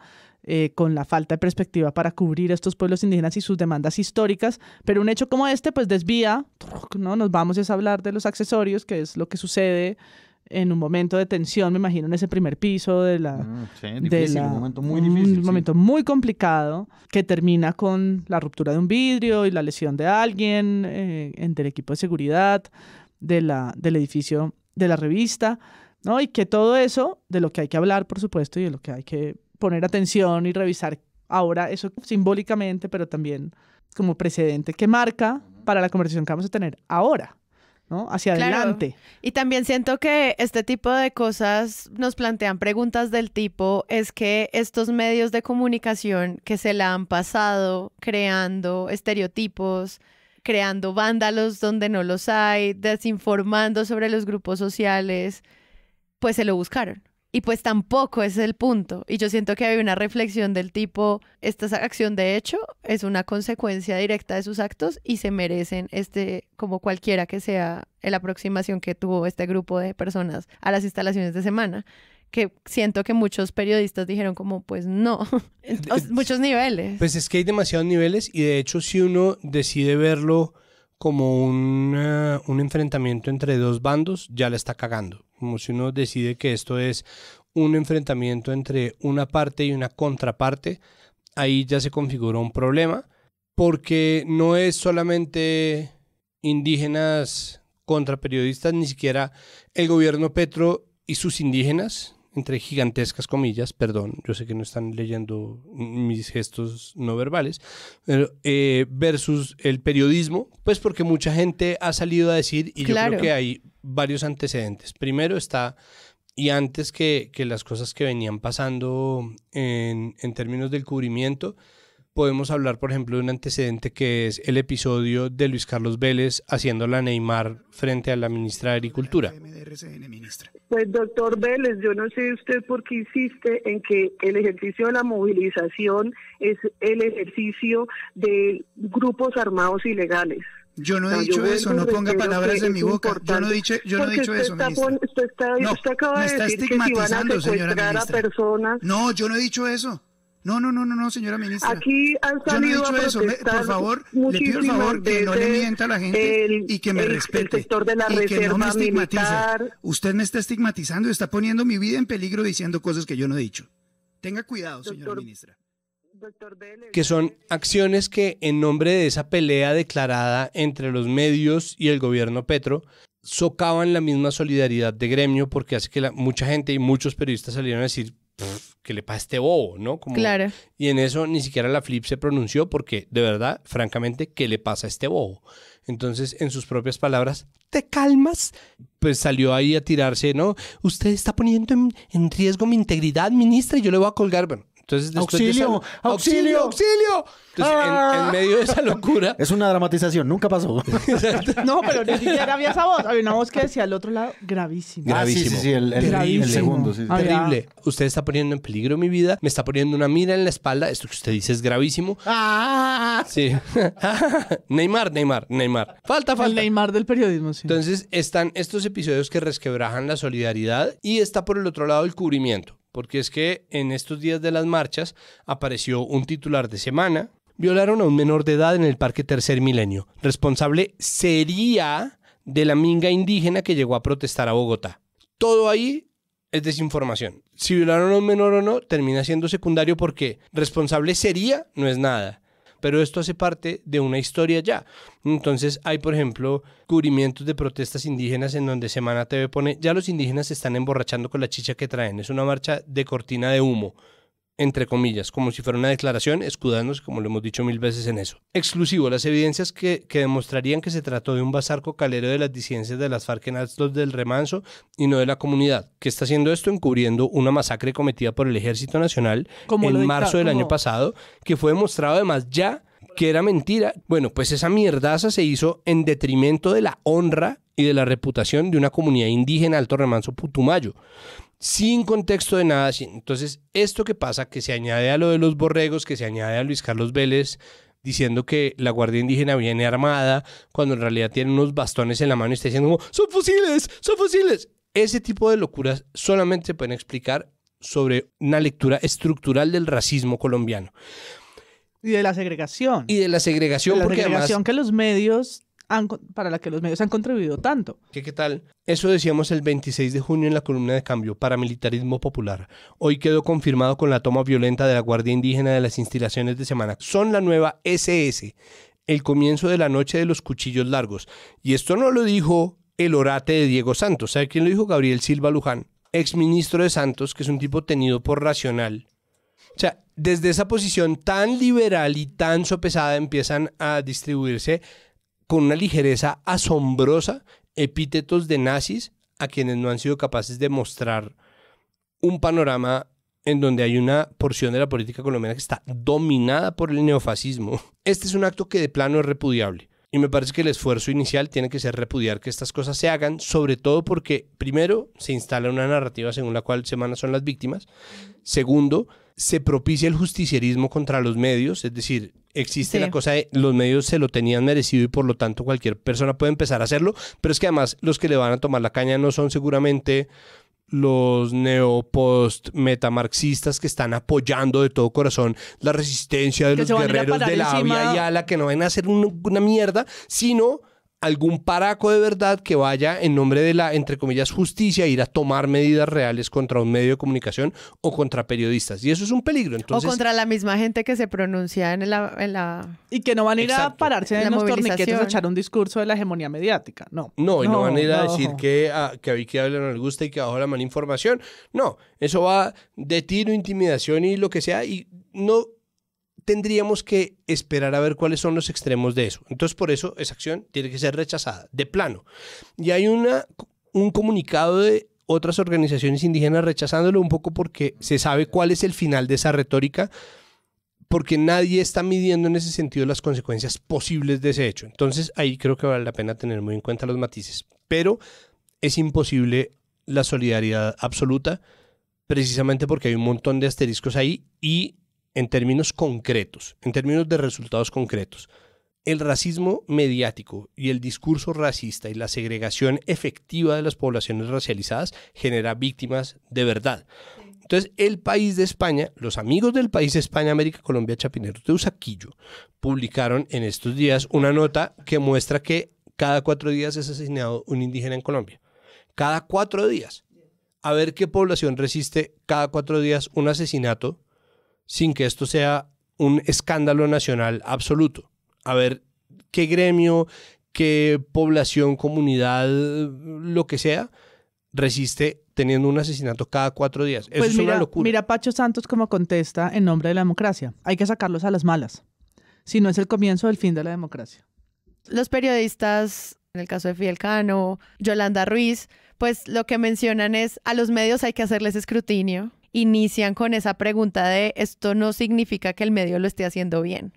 eh, con la falta de perspectiva para cubrir estos pueblos indígenas y sus demandas históricas, pero un hecho como este pues desvía, ¿no? Nos vamos a hablar de los accesorios, que es lo que sucede en un momento de tensión, me imagino, en ese primer piso de la... Ah, sí, un momento muy difícil. Un muy complicado que termina con la ruptura de un vidrio y la lesión de alguien eh, entre el equipo de seguridad de la, del edificio de la revista, ¿no? Y que todo eso, de lo que hay que hablar, por supuesto, y de lo que hay que poner atención y revisar ahora eso simbólicamente, pero también como precedente que marca para la conversación que vamos a tener ahora. ¿no? Hacia adelante. Y también siento que este tipo de cosas nos plantean preguntas del tipo, es que estos medios de comunicación que se la han pasado creando estereotipos, creando vándalos donde no los hay, desinformando sobre los grupos sociales, pues se lo buscaron. Y pues tampoco es el punto. Y yo siento que hay una reflexión del tipo, esta acción de hecho es una consecuencia directa de sus actos y se merecen este, como cualquiera que sea la aproximación que tuvo este grupo de personas a las instalaciones de semana que siento que muchos periodistas dijeron como, pues no, eh, eh, muchos niveles. Pues es que hay demasiados niveles y de hecho si uno decide verlo como un enfrentamiento entre dos bandos, ya le está cagando como si uno decide que esto es un enfrentamiento entre una parte y una contraparte, ahí ya se configuró un problema, porque no es solamente indígenas contra periodistas, ni siquiera el gobierno Petro y sus indígenas, entre gigantescas comillas, perdón, yo sé que no están leyendo mis gestos no verbales, eh, versus el periodismo, pues porque mucha gente ha salido a decir, y yo creo que hay varios antecedentes. Primero está, y antes que, las cosas que venían pasando en, en términos del cubrimiento, podemos hablar, por ejemplo, de un antecedente que es el episodio de Luis Carlos Vélez haciendo la Neymar frente a la ministra de Agricultura. Pues, doctor Vélez, yo no sé usted por qué insiste en que el ejercicio de la movilización es el ejercicio de grupos armados ilegales. Yo no he dicho eso, no ponga palabras en mi boca. Yo no he dicho, yo no he dicho eso, ministra. no, No, yo no he dicho eso. No, no, no, no, señora ministra. Aquí han salido Yo por favor, le pido el favor que no le mienta a la gente y que me respete. y que no me estigmatice. Usted me está estigmatizando y está poniendo mi vida en peligro diciendo cosas que yo no he dicho. Tenga cuidado, señora ministra. Que son acciones que en nombre de esa pelea declarada entre los medios y el gobierno Petro socavan la misma solidaridad de gremio porque hace que la, mucha gente y muchos periodistas salieron a decir que le pasa a este bobo? ¿No? claro. Y en eso ni siquiera la Flip se pronunció porque, de verdad, francamente, ¿qué le pasa a este bobo? Entonces, en sus propias palabras, ¿te calmas? Pues salió ahí a tirarse, ¿no? Usted está poniendo en, en riesgo mi integridad, ministra, y yo le voy a colgar. Bueno, entonces, auxilio, auxilio, auxilio, Entonces, en, ah. medio de esa locura. Es una dramatización, nunca pasó. no, pero ni siquiera había esa voz. Había una voz que decía al otro lado, gravísimo. Ah, gravísimo. sí, el, segundo. Sí, ah, Terrible. Usted está poniendo en peligro mi vida, me está poniendo una mira en la espalda. Esto que usted dice es gravísimo. Sí. Neymar, Neymar, Neymar. Falta, falta. El Neymar del periodismo, sí. Entonces, están estos episodios que resquebrajan la solidaridad y está por el otro lado el cubrimiento porque es que en estos días de las marchas apareció un titular de semana. Violaron a un menor de edad en el Parque Tercer Milenio. Responsable sería de la minga indígena que llegó a protestar a Bogotá. Todo ahí es desinformación. Si violaron a un menor o no, termina siendo secundario porque responsable sería no es nada pero esto hace parte de una historia ya. Entonces hay, por ejemplo, cubrimientos de protestas indígenas en donde Semana TV pone, ya los indígenas se están emborrachando con la chicha que traen, es una marcha de cortina de humo entre comillas, como si fuera una declaración, escudándose, como lo hemos dicho mil veces en eso. Exclusivo, las evidencias que, demostrarían que se trató de un bazar calero de las disidencias de las FARC en Altos del Remanso y no de la comunidad, que está haciendo esto encubriendo una masacre cometida por el Ejército Nacional en marzo del año pasado, que fue demostrado además ya que era mentira. Bueno, pues esa mierdaza se hizo en detrimento de la honra y de la reputación de una comunidad indígena Alto Remanso Putumayo sin contexto de nada. Entonces, esto que pasa, que se añade a lo de los borregos, que se añade a Luis Carlos Vélez diciendo que la Guardia Indígena viene armada, cuando en realidad tiene unos bastones en la mano y está diciendo son fusiles, son fusiles. Ese tipo de locuras solamente se pueden explicar sobre una lectura estructural del racismo colombiano. Y de la segregación. Y de la segregación. la porque segregación que los medios para la que los medios han contribuido tanto. ¿Qué, ¿Qué tal? Eso decíamos el 26 de junio en la columna de cambio, paramilitarismo popular. Hoy quedó confirmado con la toma violenta de la Guardia Indígena de las instalaciones de Semana. Son la nueva SS, el comienzo de la noche de los cuchillos largos. Y esto no lo dijo el orate de Diego Santos. ¿Sabe quién lo dijo? Gabriel Silva Luján, exministro de Santos, que es un tipo tenido por racional. O sea, desde esa posición tan liberal y tan sopesada empiezan a distribuirse con una ligereza asombrosa epítetos de nazis a quienes no han sido capaces de mostrar un panorama en donde hay una porción de la política colombiana que está dominada por el neofascismo. Este es un acto que de plano es repudiable. Y me parece que el esfuerzo inicial tiene que ser repudiar que estas cosas se hagan, sobre todo porque, primero, se instala una narrativa según la cual semanas son las víctimas. Segundo, se propicia el justicierismo contra los medios, es decir, existe la cosa de los medios se lo tenían merecido y por lo tanto cualquier persona puede empezar a hacerlo, pero es que además los que le van a tomar la caña no son seguramente los neopost metamarxistas que están apoyando de todo corazón la resistencia de los guerreros de la Avia y ala que no van a hacer una mierda, sino algún paraco de verdad que vaya en nombre de la, entre comillas, justicia, ir a tomar medidas reales contra un medio de comunicación o contra periodistas. Y eso es un peligro. Entonces, o contra la misma gente que se pronuncia en la... Y que no van a ir a pararse en, en los torniquetes a echar un discurso de la hegemonía mediática, no. No, y no, van a ir a decir que a, ah, que Vicky hablar no le gusta y que abajo la mala información. No, eso va de tiro, intimidación y lo que sea. Y no tendríamos que esperar a ver cuáles son los extremos de eso. Entonces, por eso esa acción tiene que ser rechazada, de plano. Y hay una, un comunicado de otras organizaciones indígenas rechazándolo un poco porque se sabe cuál es el final de esa retórica, porque nadie está midiendo en ese sentido las consecuencias posibles de ese hecho. Entonces, ahí creo que vale la pena tener muy en cuenta los matices. Pero es imposible la solidaridad absoluta, precisamente porque hay un montón de asteriscos ahí y en términos concretos, en términos de resultados concretos. El racismo mediático y el discurso racista y la segregación efectiva de las poblaciones racializadas genera víctimas de verdad. Entonces, el país de España, los amigos del país de España, América, Colombia, Chapinero, Usaquillo publicaron en estos días una nota que muestra que cada cuatro días es asesinado un indígena en Colombia. Cada cuatro días. A ver qué población resiste cada cuatro días un asesinato sin que esto sea un escándalo nacional absoluto. A ver, qué gremio, qué población, comunidad, lo que sea, resiste teniendo un asesinato cada cuatro días. Eso pues es una locura. Mira Pacho Santos como contesta en nombre de la democracia. Hay que sacarlos a las malas, si no es el comienzo del fin de la democracia. Los periodistas, en el caso de Fidel Cano, Yolanda Ruiz, pues lo que mencionan es a los medios hay que hacerles escrutinio inician con esa pregunta de esto no significa que el medio lo esté haciendo bien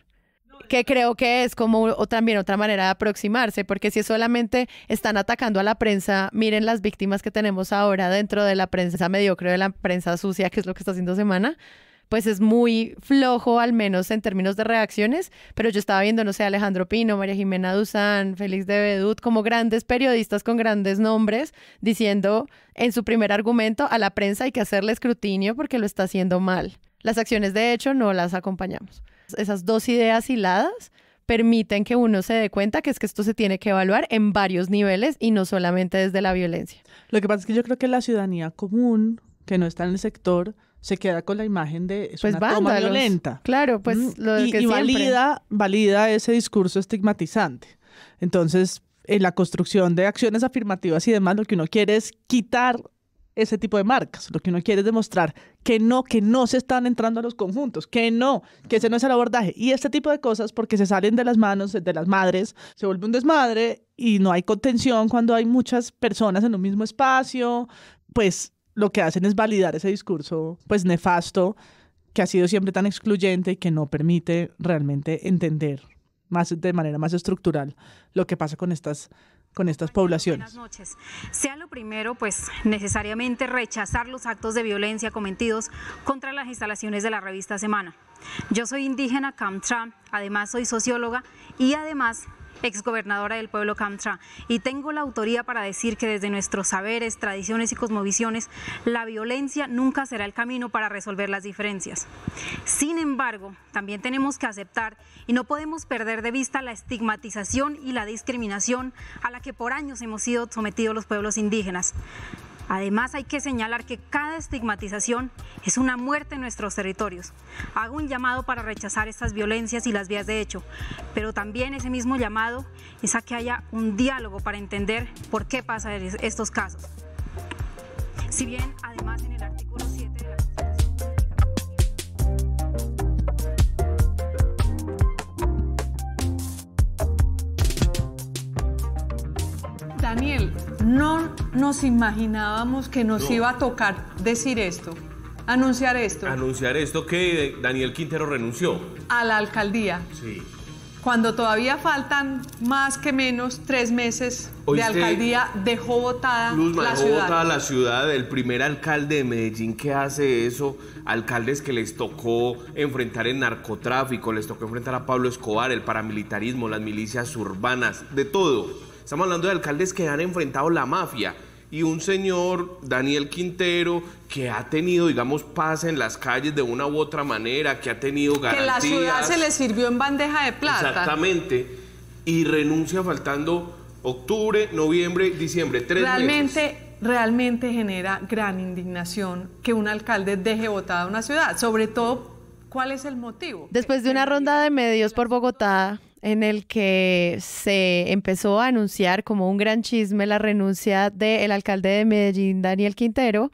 que creo que es como o también otra manera de aproximarse, porque si solamente están atacando a la prensa, miren las víctimas que tenemos ahora dentro de la prensa mediocre, de la prensa sucia, que es lo que está haciendo Semana, pues es muy flojo, al menos en términos de reacciones, pero yo estaba viendo, no sé, Alejandro Pino, María Jimena Duzán, Félix de Bedut, como grandes periodistas con grandes nombres, diciendo en su primer argumento a la prensa hay que hacerle escrutinio porque lo está haciendo mal. Las acciones de hecho no las acompañamos. Esas dos ideas hiladas permiten que uno se dé cuenta que es que esto se tiene que evaluar en varios niveles y no solamente desde la violencia. Lo que pasa es que yo creo que la ciudadanía común, que no está en el sector, se queda con la imagen de es pues una toma violenta. Claro, pues mm, lo que y valida ese discurso estigmatizante. Entonces, en la construcción de acciones afirmativas y demás, lo que uno quiere es quitar ese tipo de marcas. Lo que uno quiere es demostrar que no, que no se están entrando a los conjuntos, que no, que ese no es el abordaje. Y este tipo de cosas, porque se salen de las manos, de las madres, se vuelve un desmadre y no hay contención cuando hay muchas personas en un mismo espacio, pues lo que hacen es validar ese discurso pues nefasto que ha sido siempre tan excluyente y que no permite realmente entender más de manera más estructural lo que pasa con estas con estas poblaciones. Buenas noches. Sea lo primero, pues necesariamente rechazar los actos de violencia cometidos contra las instalaciones de la revista Semana. Yo soy indígena Camtra, además soy socióloga y además exgobernadora del pueblo Camtra. Y tengo la autoría para decir que desde nuestros saberes, tradiciones y cosmovisiones, la violencia nunca será el camino para resolver las diferencias. Sin embargo, también tenemos que aceptar y no podemos perder de vista la estigmatización y la discriminación a la que por años hemos sido sometidos los pueblos indígenas. Además hay que señalar que cada estigmatización es una muerte en nuestros territorios. Hago un llamado para rechazar estas violencias y las vías de hecho, pero también ese mismo llamado es a que haya un diálogo para entender por qué pasan estos casos. Si bien además en el artículo nos imaginábamos que nos iba a tocar decir esto? Anunciar esto. Anunciar esto que Daniel Quintero renunció. A la alcaldía. Sí. Cuando todavía faltan más que menos tres meses de alcaldía, dejó votada Luzma, la dejó ciudad. votada la ciudad. El primer alcalde de Medellín que hace eso, alcaldes que les tocó enfrentar el narcotráfico, les tocó enfrentar a Pablo Escobar, el paramilitarismo, las milicias urbanas, de todo Estamos hablando de alcaldes que han enfrentado la mafia y un señor, Daniel Quintero, que ha tenido, digamos, paz en las calles de una u otra manera, que ha tenido garantías. Que la ciudad se le sirvió en bandeja de plata. Exactamente. Y renuncia faltando octubre, noviembre, diciembre, realmente, Realmente genera gran indignación que un alcalde deje votada una ciudad, sobre todo, ¿cuál es el motivo? Después de una ronda de medios por Bogotá, en el que se empezó a anunciar como un gran chisme la renuncia del alcalde de Medellín, Daniel Quintero,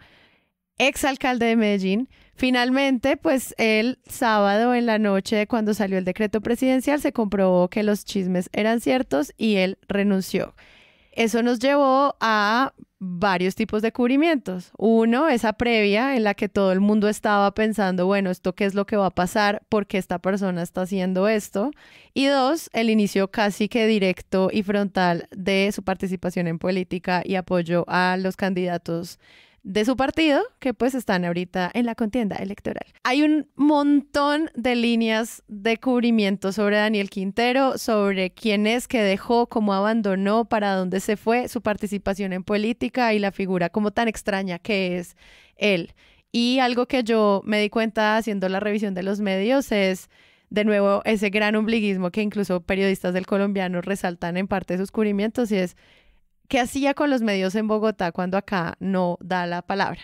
alcalde de Medellín. Finalmente, pues el sábado en la noche, cuando salió el decreto presidencial, se comprobó que los chismes eran ciertos y él renunció. Eso nos llevó a varios tipos de cubrimientos. Uno, esa previa en la que todo el mundo estaba pensando, bueno, ¿esto qué es lo que va a pasar? ¿Por qué esta persona está haciendo esto? Y dos, el inicio casi que directo y frontal de su participación en política y apoyo a los candidatos de su partido, que pues están ahorita en la contienda electoral. Hay un montón de líneas de cubrimiento sobre Daniel Quintero, sobre quién es que dejó, cómo abandonó, para dónde se fue, su participación en política y la figura como tan extraña que es él. Y algo que yo me di cuenta haciendo la revisión de los medios es de nuevo ese gran ombliguismo que incluso periodistas del colombiano resaltan en parte de sus cubrimientos y es ¿qué hacía con los medios en Bogotá cuando acá no da la palabra?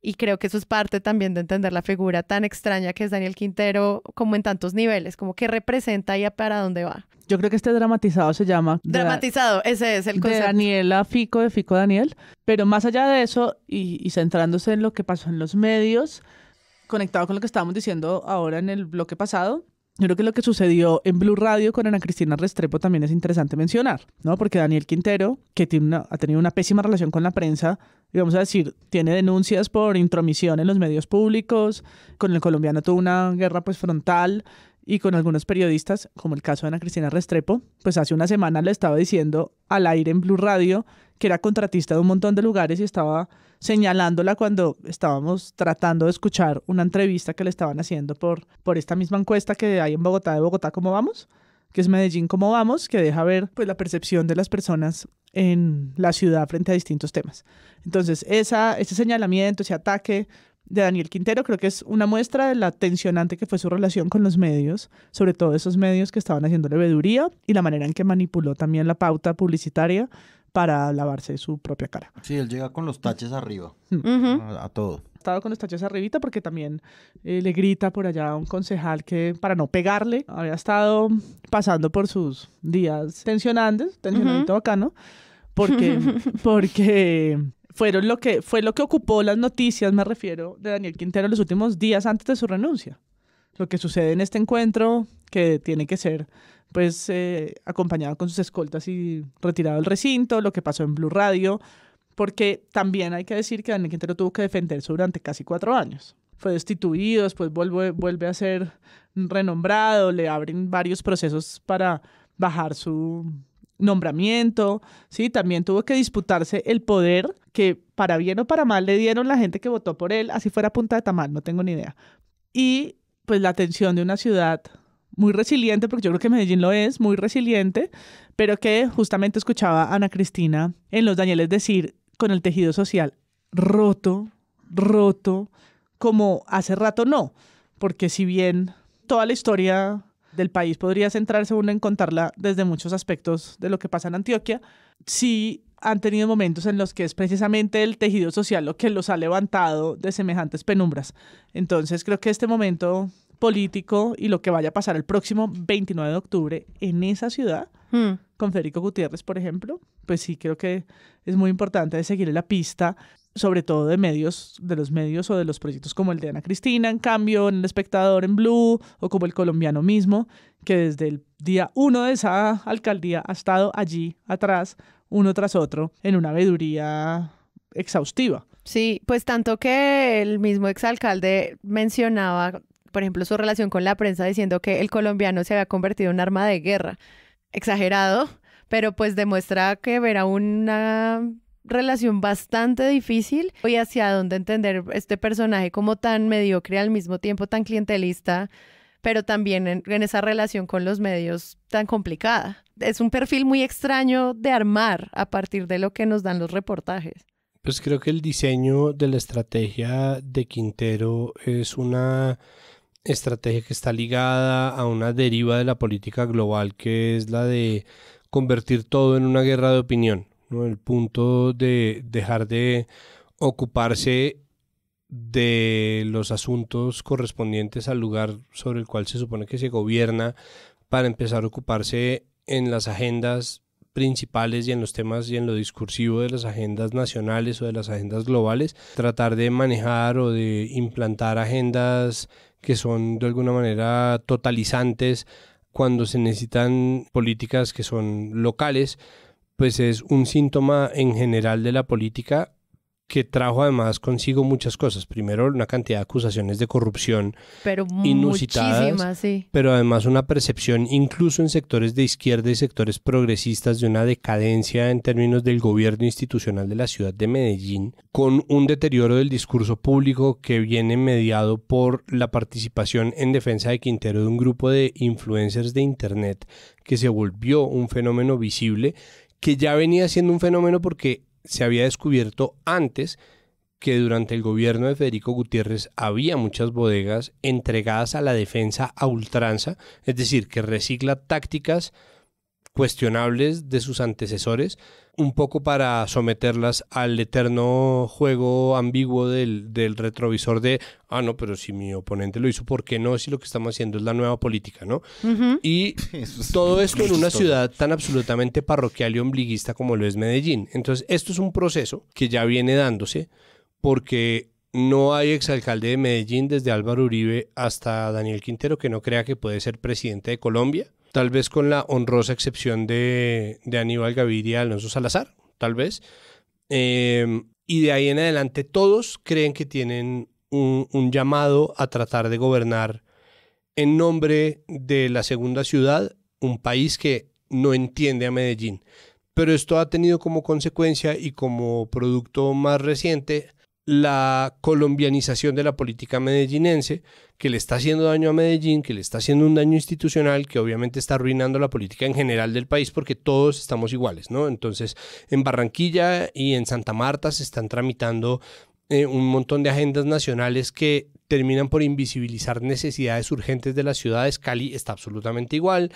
Y creo que eso es parte también de entender la figura tan extraña que es Daniel Quintero, como en tantos niveles, como que representa y para dónde va. Yo creo que este dramatizado se llama... Dramatizado, ese es el concepto. De Daniela Fico, de Fico Daniel. Pero más allá de eso, y, y centrándose en lo que pasó en los medios, conectado con lo que estábamos diciendo ahora en el bloque pasado, yo creo que lo que sucedió en Blue Radio con Ana Cristina Restrepo también es interesante mencionar, ¿no? Porque Daniel Quintero, que tiene una, ha tenido una pésima relación con la prensa, y vamos a decir, tiene denuncias por intromisión en los medios públicos, con el colombiano tuvo una guerra pues frontal y con algunos periodistas, como el caso de Ana Cristina Restrepo, pues hace una semana le estaba diciendo al aire en Blue Radio que era contratista de un montón de lugares y estaba señalándola cuando estábamos tratando de escuchar una entrevista que le estaban haciendo por, por esta misma encuesta que hay en Bogotá de Bogotá, ¿cómo vamos? que es Medellín, ¿cómo vamos? que deja ver pues, la percepción de las personas en la ciudad frente a distintos temas. Entonces, esa, ese señalamiento, ese ataque de Daniel Quintero creo que es una muestra de la tensionante que fue su relación con los medios, sobre todo esos medios que estaban haciendo leveduría y la manera en que manipuló también la pauta publicitaria para lavarse su propia cara. Sí, él llega con los taches arriba, mm. a, todo. Estaba con los taches arribita porque también eh, le grita por allá a un concejal que para no pegarle había estado pasando por sus días tensionantes, tensionadito acá, ¿no? porque, porque fueron lo que, fue lo que ocupó las noticias, me refiero, de Daniel Quintero los últimos días antes de su renuncia. Lo que sucede en este encuentro, que tiene que ser pues eh, acompañado con sus escoltas y retirado del recinto, lo que pasó en Blue Radio, porque también hay que decir que Daniel Quintero tuvo que defenderse durante casi cuatro años. Fue destituido, después vuelve, vuelve a ser renombrado, le abren varios procesos para bajar su nombramiento, ¿sí? También tuvo que disputarse el poder que para bien o para mal le dieron la gente que votó por él, así fuera punta de tamal, no tengo ni idea. Y pues la atención de una ciudad muy resiliente, porque yo creo que Medellín lo es, muy resiliente, pero que justamente escuchaba Ana Cristina en Los Danieles decir con el tejido social roto, roto, como hace rato no, porque si bien toda la historia del país podría centrarse uno en contarla desde muchos aspectos de lo que pasa en Antioquia, sí han tenido momentos en los que es precisamente el tejido social lo que los ha levantado de semejantes penumbras. Entonces creo que este momento político y lo que vaya a pasar el próximo 29 de octubre en esa ciudad, hmm. con Federico Gutiérrez, por ejemplo, pues sí creo que es muy importante seguir la pista, sobre todo de medios, de los medios o de los proyectos como el de Ana Cristina, en cambio, en El Espectador, en Blue, o como el colombiano mismo, que desde el día uno de esa alcaldía ha estado allí atrás, uno tras otro, en una veeduría exhaustiva. Sí, pues tanto que el mismo exalcalde mencionaba por ejemplo, su relación con la prensa diciendo que el colombiano se había convertido en un arma de guerra. Exagerado, pero pues demuestra que verá una relación bastante difícil y hacia dónde entender este personaje como tan mediocre al mismo tiempo tan clientelista, pero también en, en, esa relación con los medios tan complicada. Es un perfil muy extraño de armar a partir de lo que nos dan los reportajes. Pues creo que el diseño de la estrategia de Quintero es una estrategia que está ligada a una deriva de la política global, que es la de convertir todo en una guerra de opinión, el punto de dejar de ocuparse de los asuntos correspondientes al lugar sobre el cual se supone que se gobierna para empezar a ocuparse en las agendas principales y en los temas y en lo discursivo de las agendas nacionales o de las agendas globales, tratar de manejar o de implantar agendas que son de alguna manera totalizantes cuando se necesitan políticas que son locales, pues es un síntoma en general de la política que trajo además consigo muchas cosas. Primero, una cantidad de acusaciones de corrupción pero inusitadas, pero además una percepción incluso en sectores de izquierda y sectores progresistas de una decadencia en términos del gobierno institucional de la ciudad de Medellín, con un deterioro del discurso público que viene mediado por la participación en defensa de Quintero de un grupo de influencers de Internet que se volvió un fenómeno visible que ya venía siendo un fenómeno porque se había descubierto antes que durante el gobierno de Federico Gutiérrez había muchas bodegas entregadas a la defensa a ultranza, es decir, que recicla tácticas cuestionables de sus antecesores, un poco para someterlas al eterno juego ambiguo del, retrovisor de, ah, no, pero si mi oponente lo hizo, ¿por qué no? Si lo que estamos haciendo es la nueva política, ¿no? Y todo esto en una ciudad tan absolutamente parroquial y ombliguista como lo es Medellín. Entonces, esto es un proceso que ya viene dándose porque no hay exalcalde de Medellín desde Álvaro Uribe hasta Daniel Quintero que no crea que puede ser presidente de Colombia tal vez con la honrosa excepción de, Aníbal Gaviria Alonso Salazar, tal vez. Em, y de ahí en adelante todos creen que tienen un, llamado a tratar de gobernar en nombre de la segunda ciudad, un país que no entiende a Medellín. Pero esto ha tenido como consecuencia y como producto más reciente la colombianización de la política medellinense, que le está haciendo daño a Medellín, que le está haciendo un daño institucional, que obviamente está arruinando la política en general del país porque todos estamos iguales, ¿no? Entonces, en Barranquilla y en Santa Marta se están tramitando eh, un montón de agendas nacionales que terminan por invisibilizar necesidades urgentes de las ciudades. Cali está absolutamente igual.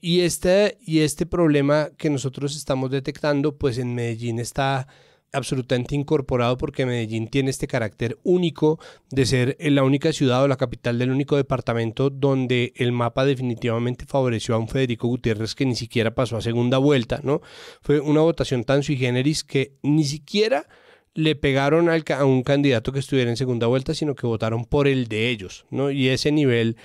Y este, y este problema que nosotros estamos detectando, pues en Medellín está absolutamente incorporado porque Medellín tiene este carácter único de ser eh, la única ciudad o la capital del único departamento donde el mapa definitivamente favoreció a un Federico Gutiérrez que ni siquiera pasó a segunda vuelta, ¿no? Fue una votación tan sui generis que ni siquiera le pegaron a un candidato que estuviera en segunda vuelta, sino que votaron por el de ellos, ¿no? Y ese nivel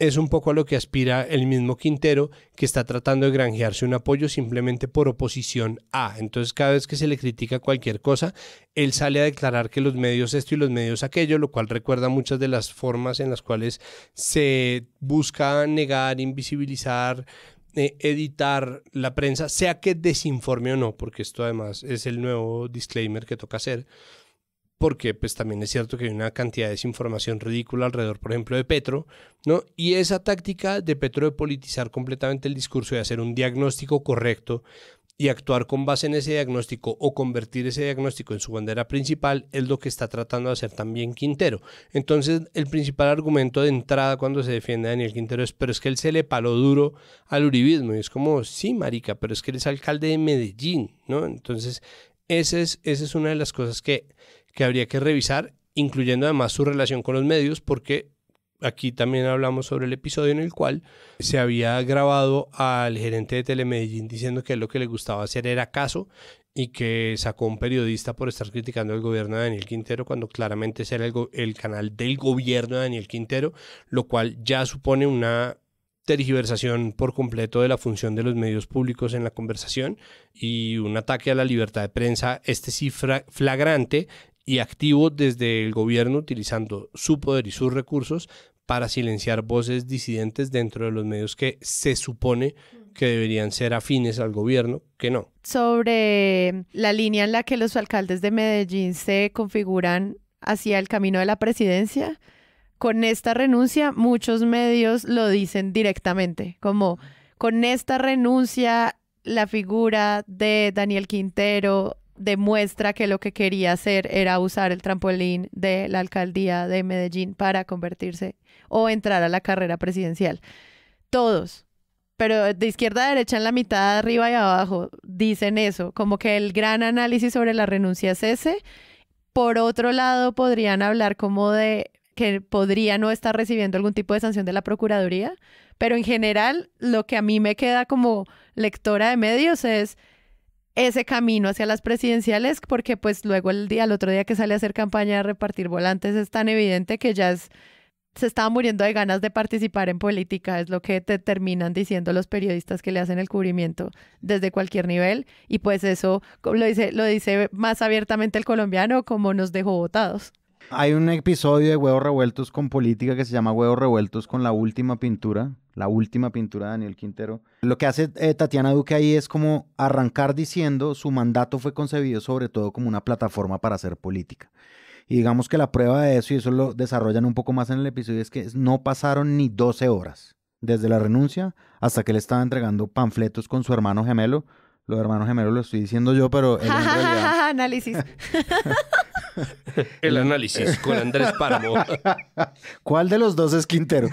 es un poco a lo que aspira el mismo Quintero, que está tratando de granjearse un apoyo simplemente por oposición a. Entonces, cada vez que se le critica cualquier cosa, él sale a declarar que los medios esto y los medios aquello, lo cual recuerda muchas de las formas en las cuales se busca negar, invisibilizar, eh, editar la prensa, sea que desinforme o no, porque esto además es el nuevo disclaimer que toca hacer porque pues también es cierto que hay una cantidad de desinformación ridícula alrededor, por ejemplo, de Petro, ¿no? Y esa táctica de Petro de politizar completamente el discurso, y hacer un diagnóstico correcto y actuar con base en ese diagnóstico o convertir ese diagnóstico en su bandera principal es lo que está tratando de hacer también Quintero. Entonces, el principal argumento de entrada cuando se defiende a Daniel Quintero es, pero es que él se le paló duro al uribismo. Y es como, sí, marica, pero es que él es alcalde de Medellín, ¿no? Entonces, es, esa es una de las cosas que que habría que revisar, incluyendo además su relación con los medios, porque aquí también hablamos sobre el episodio en el cual se había grabado al gerente de Telemedellín diciendo que lo que le gustaba hacer era caso y que sacó un periodista por estar criticando al gobierno de Daniel Quintero cuando claramente ese era el, canal del gobierno de Daniel Quintero, lo cual ya supone una tergiversación por completo de la función de los medios públicos en la conversación y un ataque a la libertad de prensa, este sí flagrante, y activo desde el gobierno utilizando su poder y sus recursos para silenciar voces disidentes dentro de los medios que se supone que deberían ser afines al gobierno, que no. Sobre la línea en la que los alcaldes de Medellín se configuran hacia el camino de la presidencia, con esta renuncia muchos medios lo dicen directamente, como con esta renuncia la figura de Daniel Quintero demuestra que lo que quería hacer era usar el trampolín de la alcaldía de Medellín para convertirse o entrar a la carrera presidencial. Todos, pero de izquierda a derecha, en la mitad, arriba y abajo, dicen eso, como que el gran análisis sobre la renuncia es ese. Por otro lado, podrían hablar como de que podría no estar recibiendo algún tipo de sanción de la Procuraduría, pero en general lo que a mí me queda como lectora de medios es ese camino hacia las presidenciales, porque pues luego el día, el otro día que sale a hacer campaña de repartir volantes, es tan evidente que ya se estaba muriendo de ganas de participar en política, es lo que te terminan diciendo los periodistas que le hacen el cubrimiento desde cualquier nivel, y pues eso lo dice, lo dice más abiertamente el colombiano, como nos dejó votados. Hay un episodio de Huevos Revueltos con Política que se llama Huevos Revueltos con la última pintura, la última pintura de Daniel Quintero. Lo que hace eh, Tatiana Duque ahí es como arrancar diciendo su mandato fue concebido sobre todo como una plataforma para hacer política. Y digamos que la prueba de eso, y eso lo desarrollan un poco más en el episodio, es que no pasaron ni 12 horas desde la renuncia hasta que él estaba entregando panfletos con su hermano gemelo. Los hermanos gemelo lo estoy diciendo yo, pero... en realidad... Análisis. El análisis con Andrés Páramo. ¿Cuál de los dos es Quintero?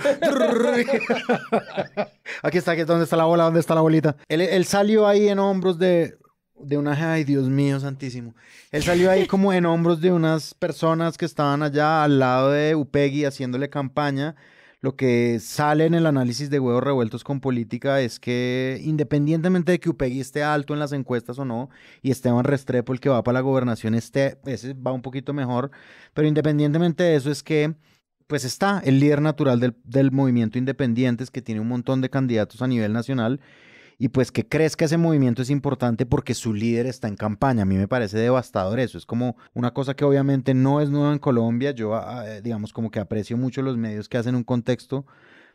aquí está, aquí, ¿dónde está la bola? ¿Dónde está la bolita? Él, salió ahí en hombros de, de una... Ay, Dios mío, santísimo. Él salió ahí como en hombros de unas personas que estaban allá al lado de Upegui haciéndole campaña lo que sale en el análisis de huevos revueltos con política es que independientemente de que Upegui esté alto en las encuestas o no, y Esteban Restrepo, el que va para la gobernación, esté ese va un poquito mejor, pero independientemente de eso es que pues está el líder natural del, del movimiento independientes que tiene un montón de candidatos a nivel nacional y pues que crezca ese movimiento es importante porque su líder está en campaña. A mí me parece devastador eso. Es como una cosa que obviamente no es nueva en Colombia. Yo, ah, eh, digamos, como que aprecio mucho los medios que hacen un contexto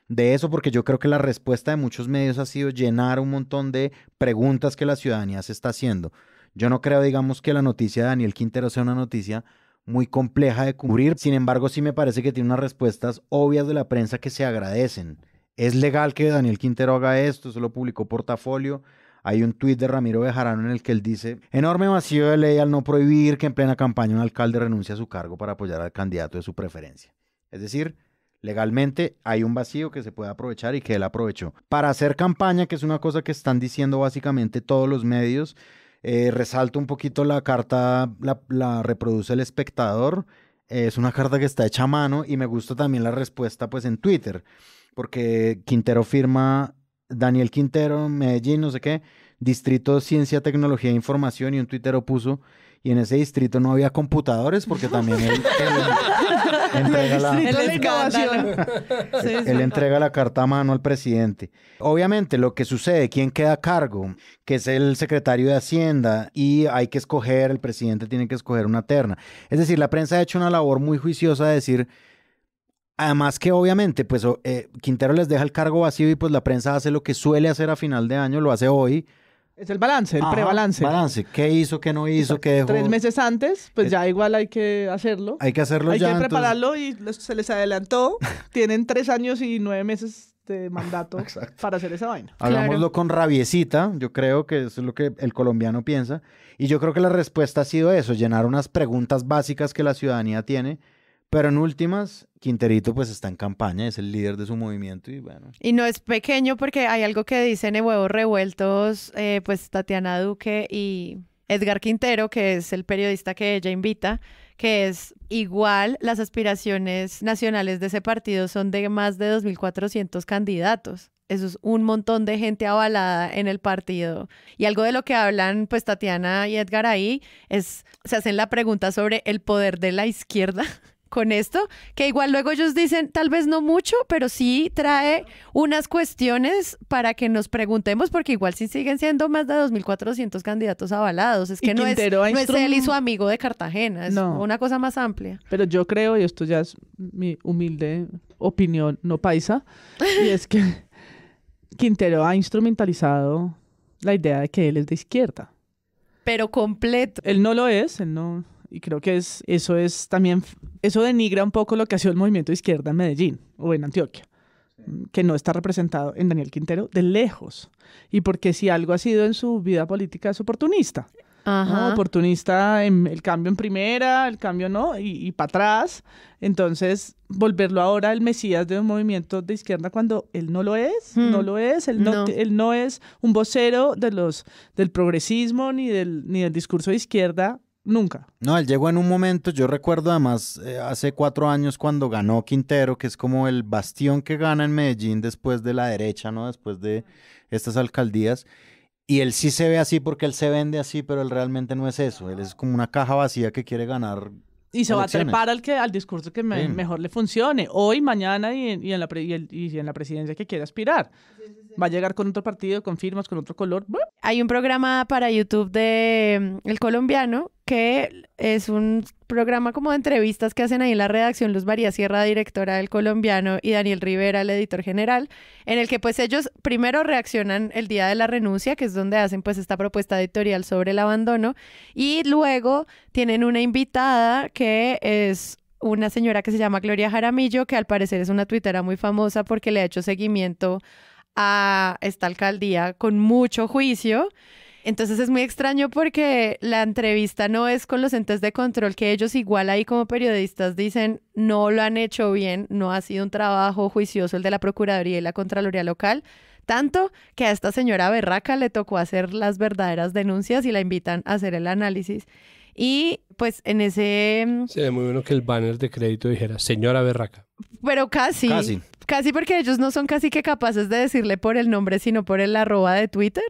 de eso porque yo creo que la respuesta de muchos medios ha sido llenar un montón de preguntas que la ciudadanía se está haciendo. Yo no creo, digamos, que la noticia de Daniel Quintero sea una noticia muy compleja de cubrir. Sin embargo, sí me parece que tiene unas respuestas obvias de la prensa que se agradecen es legal que Daniel Quintero haga esto, se lo publicó Portafolio. Hay un tuit de Ramiro Bejarano en el que él dice, enorme vacío de ley al no prohibir que en plena campaña un alcalde renuncie a su cargo para apoyar al candidato de su preferencia. Es decir, legalmente hay un vacío que se puede aprovechar y que él aprovechó. Para hacer campaña, que es una cosa que están diciendo básicamente todos los medios, resalta eh, resalto un poquito la carta, la, reproduce el espectador. es una carta que está hecha a mano y me gusta también la respuesta pues en Twitter porque Quintero firma Daniel Quintero, Medellín, no sé qué, Distrito Ciencia, Tecnología e Información y un tuitero puso, y en ese distrito no había computadores porque también él, él entrega, la, entrega la carta a mano al presidente. Obviamente lo que sucede, quién queda a cargo, que es el secretario de Hacienda y hay que escoger, el presidente tiene que escoger una terna. Es decir, la prensa ha hecho una labor muy juiciosa de decir Además que obviamente, pues eh, Quintero les deja el cargo vacío y pues la prensa hace lo que suele hacer a final de año, lo hace hoy. Es el balance, el prebalance. Balance, qué hizo, qué no hizo, qué dejó. Tres meses antes, pues eh, ya igual hay que hacerlo. Hay que hacerlo ya. Hay que prepararlo y se les adelantó. Tienen tres años y nueve meses de mandato para hacer esa vaina. Hablámoslo con rabiecita, yo creo que eso es lo que el colombiano piensa. Y yo creo que la respuesta ha sido eso, llenar unas preguntas básicas que la ciudadanía tiene pero en últimas, Quinterito pues está en campaña, es el líder de su movimiento y bueno. Y no es pequeño porque hay algo que dicen en Huevos Revueltos, eh, pues Tatiana Duque y Edgar Quintero, que es el periodista que ella invita, que es igual las aspiraciones nacionales de ese partido son de más de 2.400 candidatos. Eso es un montón de gente avalada en el partido. Y algo de lo que hablan, pues Tatiana y Edgar ahí, es, se hacen la pregunta sobre el poder de la izquierda con esto, que igual luego ellos dicen, tal vez no mucho, pero sí trae unas cuestiones para que nos preguntemos, porque igual sí siguen siendo más de 2.400 candidatos avalados. Es que no es, es, él y su amigo de Cartagena, es una cosa más amplia. Pero yo creo, y esto ya es mi humilde opinión no paisa, y es que Quintero ha instrumentalizado la idea de que él es de izquierda. Pero completo. Él no lo es, él no, y creo que es, eso es también, eso denigra un poco lo que ha sido el movimiento de izquierda en Medellín o en Antioquia, mm, que no está representado en Daniel Quintero de lejos. Y porque si algo ha sido en su vida política es oportunista. Oportunista en el cambio en primera, el cambio no, y, y para atrás. Entonces, volverlo ahora el mesías de un movimiento de izquierda cuando él no lo es, hmm. no lo es, él no, él no, es un vocero de los, del progresismo ni del, ni del discurso de izquierda nunca. No, él llegó en un momento, yo recuerdo además eh, hace cuatro años cuando ganó Quintero, que es como el bastión que gana en Medellín después de la derecha, ¿no? Después de estas alcaldías. Y él sí se ve así porque él se vende así, pero él realmente no es eso. Él es como una caja vacía que quiere ganar. Y se va a trepar al, que, al discurso que mejor le funcione, hoy, mañana y en, y en la y en la presidencia que quiere aspirar. va a llegar con otro partido, con firmas, con otro color. Hay un programa para YouTube de mm, El Colombiano que es un programa como de entrevistas que hacen ahí en la redacción Luz María Sierra, directora del colombiano, y Daniel Rivera, el editor general, en el que pues ellos primero reaccionan el día de la renuncia, que es donde hacen pues esta propuesta editorial sobre el abandono, y luego tienen una invitada que es una señora que se llama Gloria Jaramillo, que al parecer es una tuitera muy famosa porque le ha hecho seguimiento a esta alcaldía con mucho juicio entonces es muy extraño porque la entrevista no es con los entes de control que ellos igual ahí como periodistas dicen no lo han hecho bien, no ha sido un trabajo juicioso el de la Procuraduría y la Contraloría Local, tanto que a esta señora Berraca le tocó hacer las verdaderas denuncias y la invitan a hacer el análisis. Y pues en ese... Mm, ve muy bueno que el banner de crédito dijera, señora Berraca. Pero casi, casi. Casi porque ellos no son casi que capaces de decirle por el nombre, sino por el arroba de Twitter.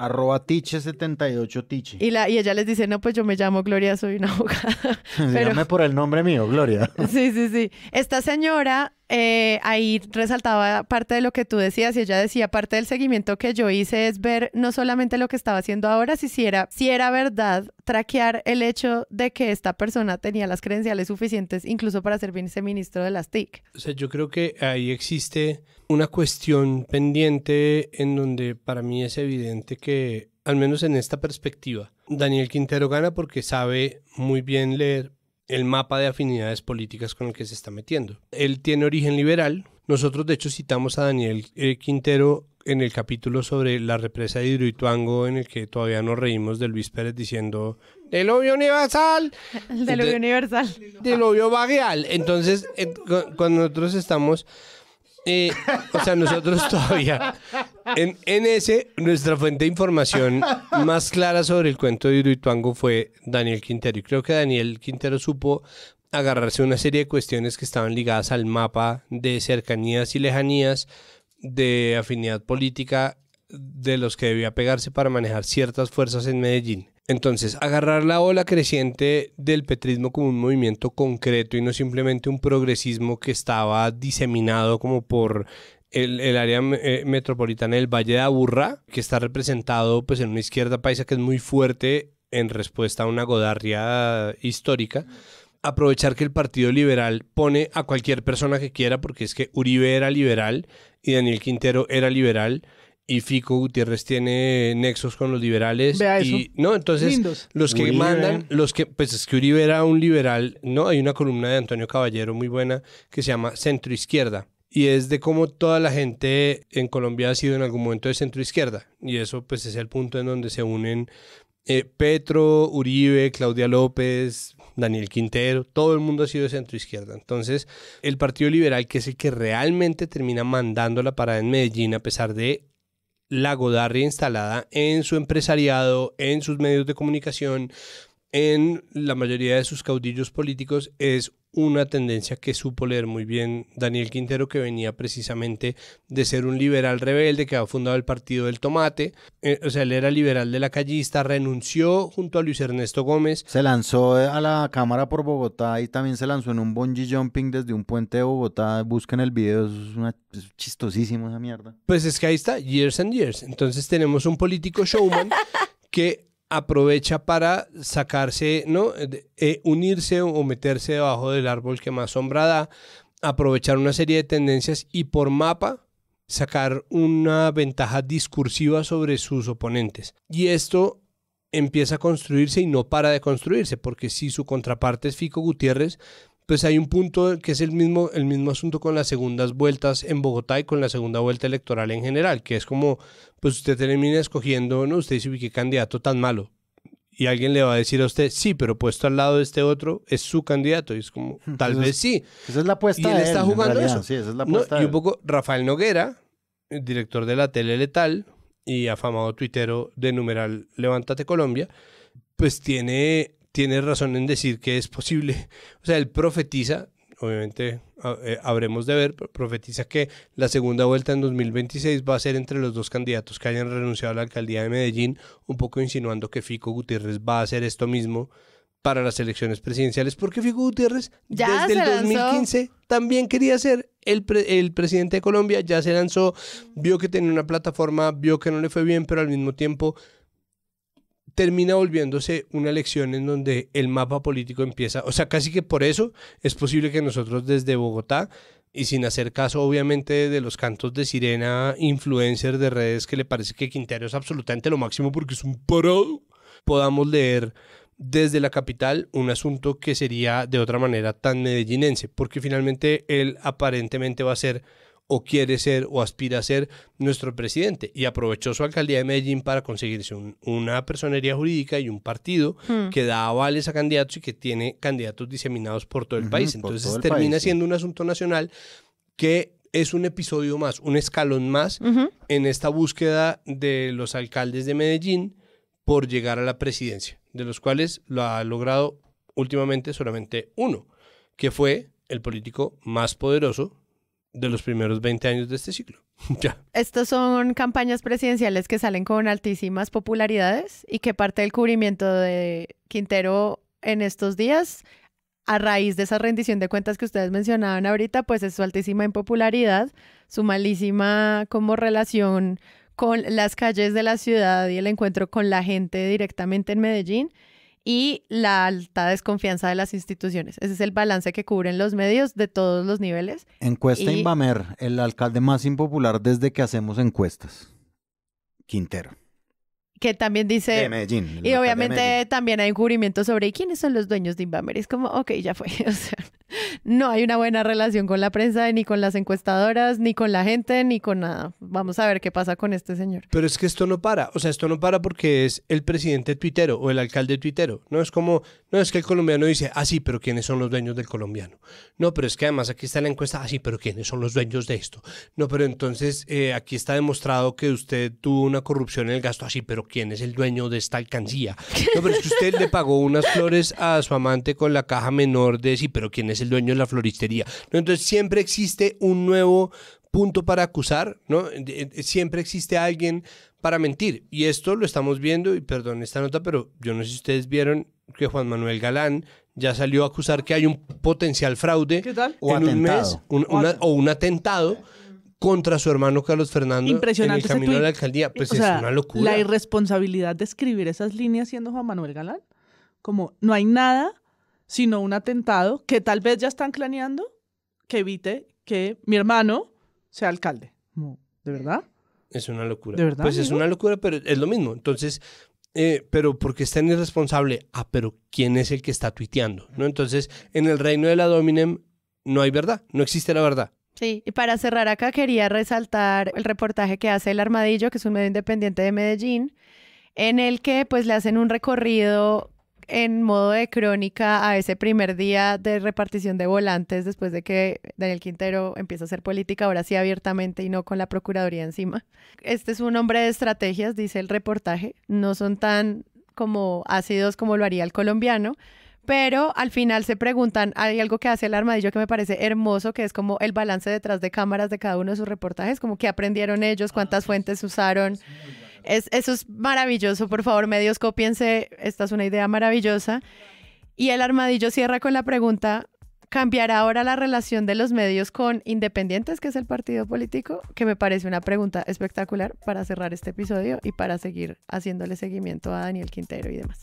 Arroba tiche78 tiche. Y, la, y ella les dice, no, pues yo me llamo Gloria, soy una abogada. Pero... por el nombre mío, Gloria. sí, sí, sí. Esta señora eh, ahí resaltaba parte de lo que tú decías y ella decía, parte del seguimiento que yo hice es ver no solamente lo que estaba haciendo ahora, si, era, si era verdad, traquear el hecho de que esta persona tenía las credenciales suficientes incluso para ser viceministro de las TIC. O sea, yo creo que ahí existe una cuestión pendiente en donde para mí es evidente que, al menos en esta perspectiva, Daniel Quintero gana porque sabe muy bien leer el mapa de afinidades políticas con el que se está metiendo. Él tiene origen liberal. Nosotros, de hecho, citamos a Daniel eh, Quintero en el capítulo sobre la represa de Hidroituango, en el que todavía nos reímos de Luis Pérez diciendo del obvio universal. Del obvio universal. Del obvio vagueal. Entonces, cuando nosotros estamos eh, o sea, nosotros todavía, en, ese, nuestra fuente de información más clara sobre el cuento de Uruituango fue Daniel Quintero. Y creo que Daniel Quintero supo agarrarse una serie de cuestiones que estaban ligadas al mapa de cercanías y lejanías, de afinidad política de los que debía pegarse para manejar ciertas fuerzas en Medellín. Entonces, agarrar la ola creciente del petrismo como un movimiento concreto y no simplemente un progresismo que estaba diseminado como por el, área eh, metropolitana del Valle de Aburra, que está representado pues, en una izquierda paisa que es muy fuerte en respuesta a una godarria histórica. Aprovechar que el Partido Liberal pone a cualquier persona que quiera, porque es que Uribe era liberal y Daniel Quintero era liberal y Fico Gutiérrez tiene nexos con los liberales. Vea no, entonces los que mandan, los que, pues es que Uribe era un liberal, ¿no? Hay una columna de Antonio Caballero muy buena que se llama Centro Izquierda. Y es de cómo toda la gente en Colombia ha sido en algún momento de centro izquierda. Y eso pues es el punto en donde se unen eh, Petro, Uribe, Claudia López, Daniel Quintero, todo el mundo ha sido de centro izquierda. Entonces, el Partido Liberal, que es el que realmente termina mandando la parada en Medellín, a pesar de la Godarria instalada en su empresariado, en sus medios de comunicación, en la mayoría de sus caudillos políticos, es una tendencia que supo leer muy bien Daniel Quintero, que venía precisamente de ser un liberal rebelde, que había fundado el Partido del Tomate, eh, o sea, él era liberal de la callista, renunció junto a Luis Ernesto Gómez. Se lanzó a la Cámara por Bogotá y también se lanzó en un bungee jumping desde un puente de Bogotá, busquen el video, es, es chistosísimo esa mierda. Pues es que ahí está, Years and Years, entonces tenemos un político showman que aprovecha para sacarse, ¿no? Eh, unirse o meterse debajo del árbol que más sombra da, aprovechar una serie de tendencias y por mapa sacar una ventaja discursiva sobre sus oponentes. Y esto empieza a construirse y no para de construirse, porque si su contraparte es Fico Gutiérrez, pues hay un punto que es el mismo, el mismo asunto con las segundas vueltas en Bogotá y con la segunda vuelta electoral en general, que es como, pues usted termina escogiendo, ¿no? Usted dice, qué candidato tan malo. Y alguien le va a decir a usted, sí, pero puesto al lado de este otro es su candidato. Y es como, tal vez sí. Esa es la apuesta. Y él, está jugando eso. Sí, es la Y un poco Rafael Noguera, director de la tele letal y afamado tuitero de numeral Levántate Colombia, pues tiene tiene razón en decir que es posible. O sea, él profetiza, obviamente eh, habremos de ver, profetiza que la segunda vuelta en 2026 va a ser entre los dos candidatos que hayan renunciado a la alcaldía de Medellín, un poco insinuando que Fico Gutiérrez va a hacer esto mismo para las elecciones presidenciales, porque Fico Gutiérrez desde el 2015 también quería ser el presidente de Colombia, ya se lanzó, vio que tenía una plataforma, vio que no le fue bien, pero al mismo tiempo termina volviéndose una elección en donde el mapa político empieza, o sea, casi que por eso es posible que nosotros desde Bogotá y sin hacer caso obviamente de los cantos de sirena influencer de redes que le parece que Quintero es absolutamente lo máximo porque es un parado, podamos leer desde la capital un asunto que sería de otra manera tan medellinense, porque finalmente él aparentemente va a ser o quiere ser o aspira a ser nuestro presidente. Y aprovechó su alcaldía de Medellín para conseguirse una personería jurídica y un partido hmm. que da avales a candidatos y que tiene candidatos diseminados por todo el país. Entonces termina siendo un asunto nacional que es un episodio más, un escalón más en esta búsqueda de los alcaldes de Medellín por llegar a la presidencia, de los cuales lo ha logrado últimamente solamente uno, que fue el político más poderoso de los primeros 20 años de este ciclo. Estas son campañas presidenciales que salen con altísimas popularidades y que parte del cubrimiento de Quintero en estos días, a raíz de esa rendición de cuentas que ustedes mencionaban ahorita, pues es su altísima impopularidad, su malísima como relación con las calles de la ciudad y el encuentro con la gente directamente en Medellín y la alta desconfianza de las instituciones. Ese es el balance que cubren los medios de todos los niveles. Encuesta Inbamer, Invamer, el alcalde más impopular desde que hacemos encuestas. Quintero. Que también dice... De Medellín. Y obviamente también hay encubrimiento sobre quiénes son los dueños de Invamer. Es como, ok, ya fue. O sea, no hay una buena relación con la prensa, ni con las encuestadoras, ni con la gente, ni con nada. Vamos a ver qué pasa con este señor. Pero es que esto no para, o sea, esto no para porque es el presidente tuitero o el alcalde tuitero. No es como, no es que el colombiano dice, ah, sí, pero ¿quiénes son los dueños del colombiano? No, pero es que además aquí está la encuesta, ah, sí, pero ¿quiénes son los dueños de esto? No, pero entonces eh, aquí está demostrado que usted tuvo una corrupción en el gasto, así, ah, pero ¿quién es el dueño de esta alcancía? No, pero es que usted le pagó unas flores a su amante con la caja menor de sí, pero ¿quién es el dueño de la floristería. Entonces siempre existe un nuevo punto para acusar, ¿no? Eh, siempre existe alguien para mentir. Y esto lo estamos viendo, y perdón esta nota, pero yo no sé si ustedes vieron que Juan Manuel Galán ya salió a acusar que hay un potencial fraude o un atentado contra su hermano Carlos Fernando en el camino de la alcaldía. Pues es una locura. La irresponsabilidad de escribir esas líneas siendo Juan Manuel Galán. Como no hay nada sino un atentado que tal vez ya están planeando que evite que mi hermano sea alcalde. ¿De verdad? Es una locura. ¿De verdad? Pues es una locura, pero es lo mismo. Entonces, eh, pero porque está tan irresponsable? Ah, pero ¿quién es el que está tuiteando? ¿No? Entonces, en el reino de la Dominem no hay verdad, no existe la verdad. Sí, y para cerrar acá quería resaltar el reportaje que hace El Armadillo, que es un medio independiente de Medellín, en el que pues le hacen un recorrido en modo de crónica a ese primer día de repartición de volantes después de que Daniel Quintero empieza a hacer política, ahora sí abiertamente y no con la Procuraduría encima. Este es un hombre de estrategias, dice el reportaje. No son tan como ácidos como lo haría el colombiano, pero al final se preguntan, hay algo que hace el armadillo que me parece hermoso, que es como el balance detrás de cámaras de cada uno de sus reportajes, como que aprendieron ellos, cuántas ah, fuentes usaron. Es, eso es maravilloso, por favor, medios, copiense, esta es una idea maravillosa. Y el armadillo cierra con la pregunta, ¿cambiará ahora la relación de los medios con Independientes, que es el partido político? Que me parece una pregunta espectacular para cerrar este episodio y para seguir haciéndole seguimiento a Daniel Quintero y demás.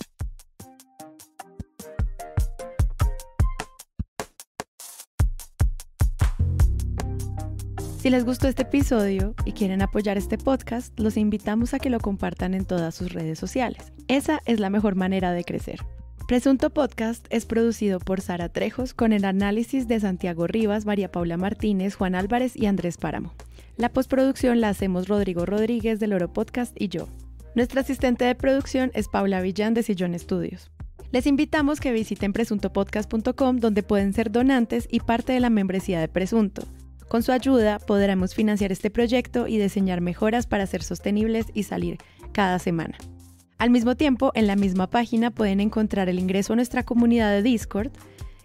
Si les gustó este episodio y quieren apoyar este podcast, los invitamos a que lo compartan en todas sus redes sociales. Esa es la mejor manera de crecer. Presunto Podcast es producido por Sara Trejos con el análisis de Santiago Rivas, María Paula Martínez, Juan Álvarez y Andrés Páramo. La postproducción la hacemos Rodrigo Rodríguez del Oro Podcast y yo. Nuestra asistente de producción es Paula Villán de Sillón Estudios. Les invitamos que visiten presuntopodcast.com donde pueden ser donantes y parte de la membresía de Presunto. Con su ayuda podremos financiar este proyecto y diseñar mejoras para ser sostenibles y salir cada semana. Al mismo tiempo, en la misma página pueden encontrar el ingreso a nuestra comunidad de Discord,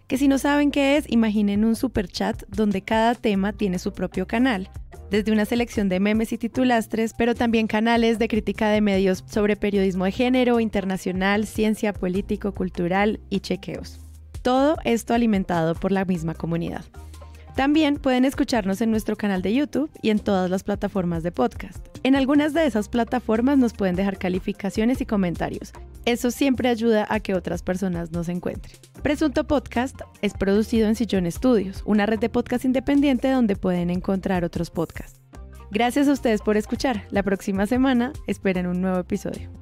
que si no saben qué es, imaginen un super chat donde cada tema tiene su propio canal, desde una selección de memes y titulastres, pero también canales de crítica de medios sobre periodismo de género, internacional, ciencia, político, cultural y chequeos. Todo esto alimentado por la misma comunidad. También pueden escucharnos en nuestro canal de YouTube y en todas las plataformas de podcast. En algunas de esas plataformas nos pueden dejar calificaciones y comentarios. Eso siempre ayuda a que otras personas nos encuentren. Presunto Podcast es producido en Sillón Studios, una red de podcast independiente donde pueden encontrar otros podcasts. Gracias a ustedes por escuchar. La próxima semana esperen un nuevo episodio.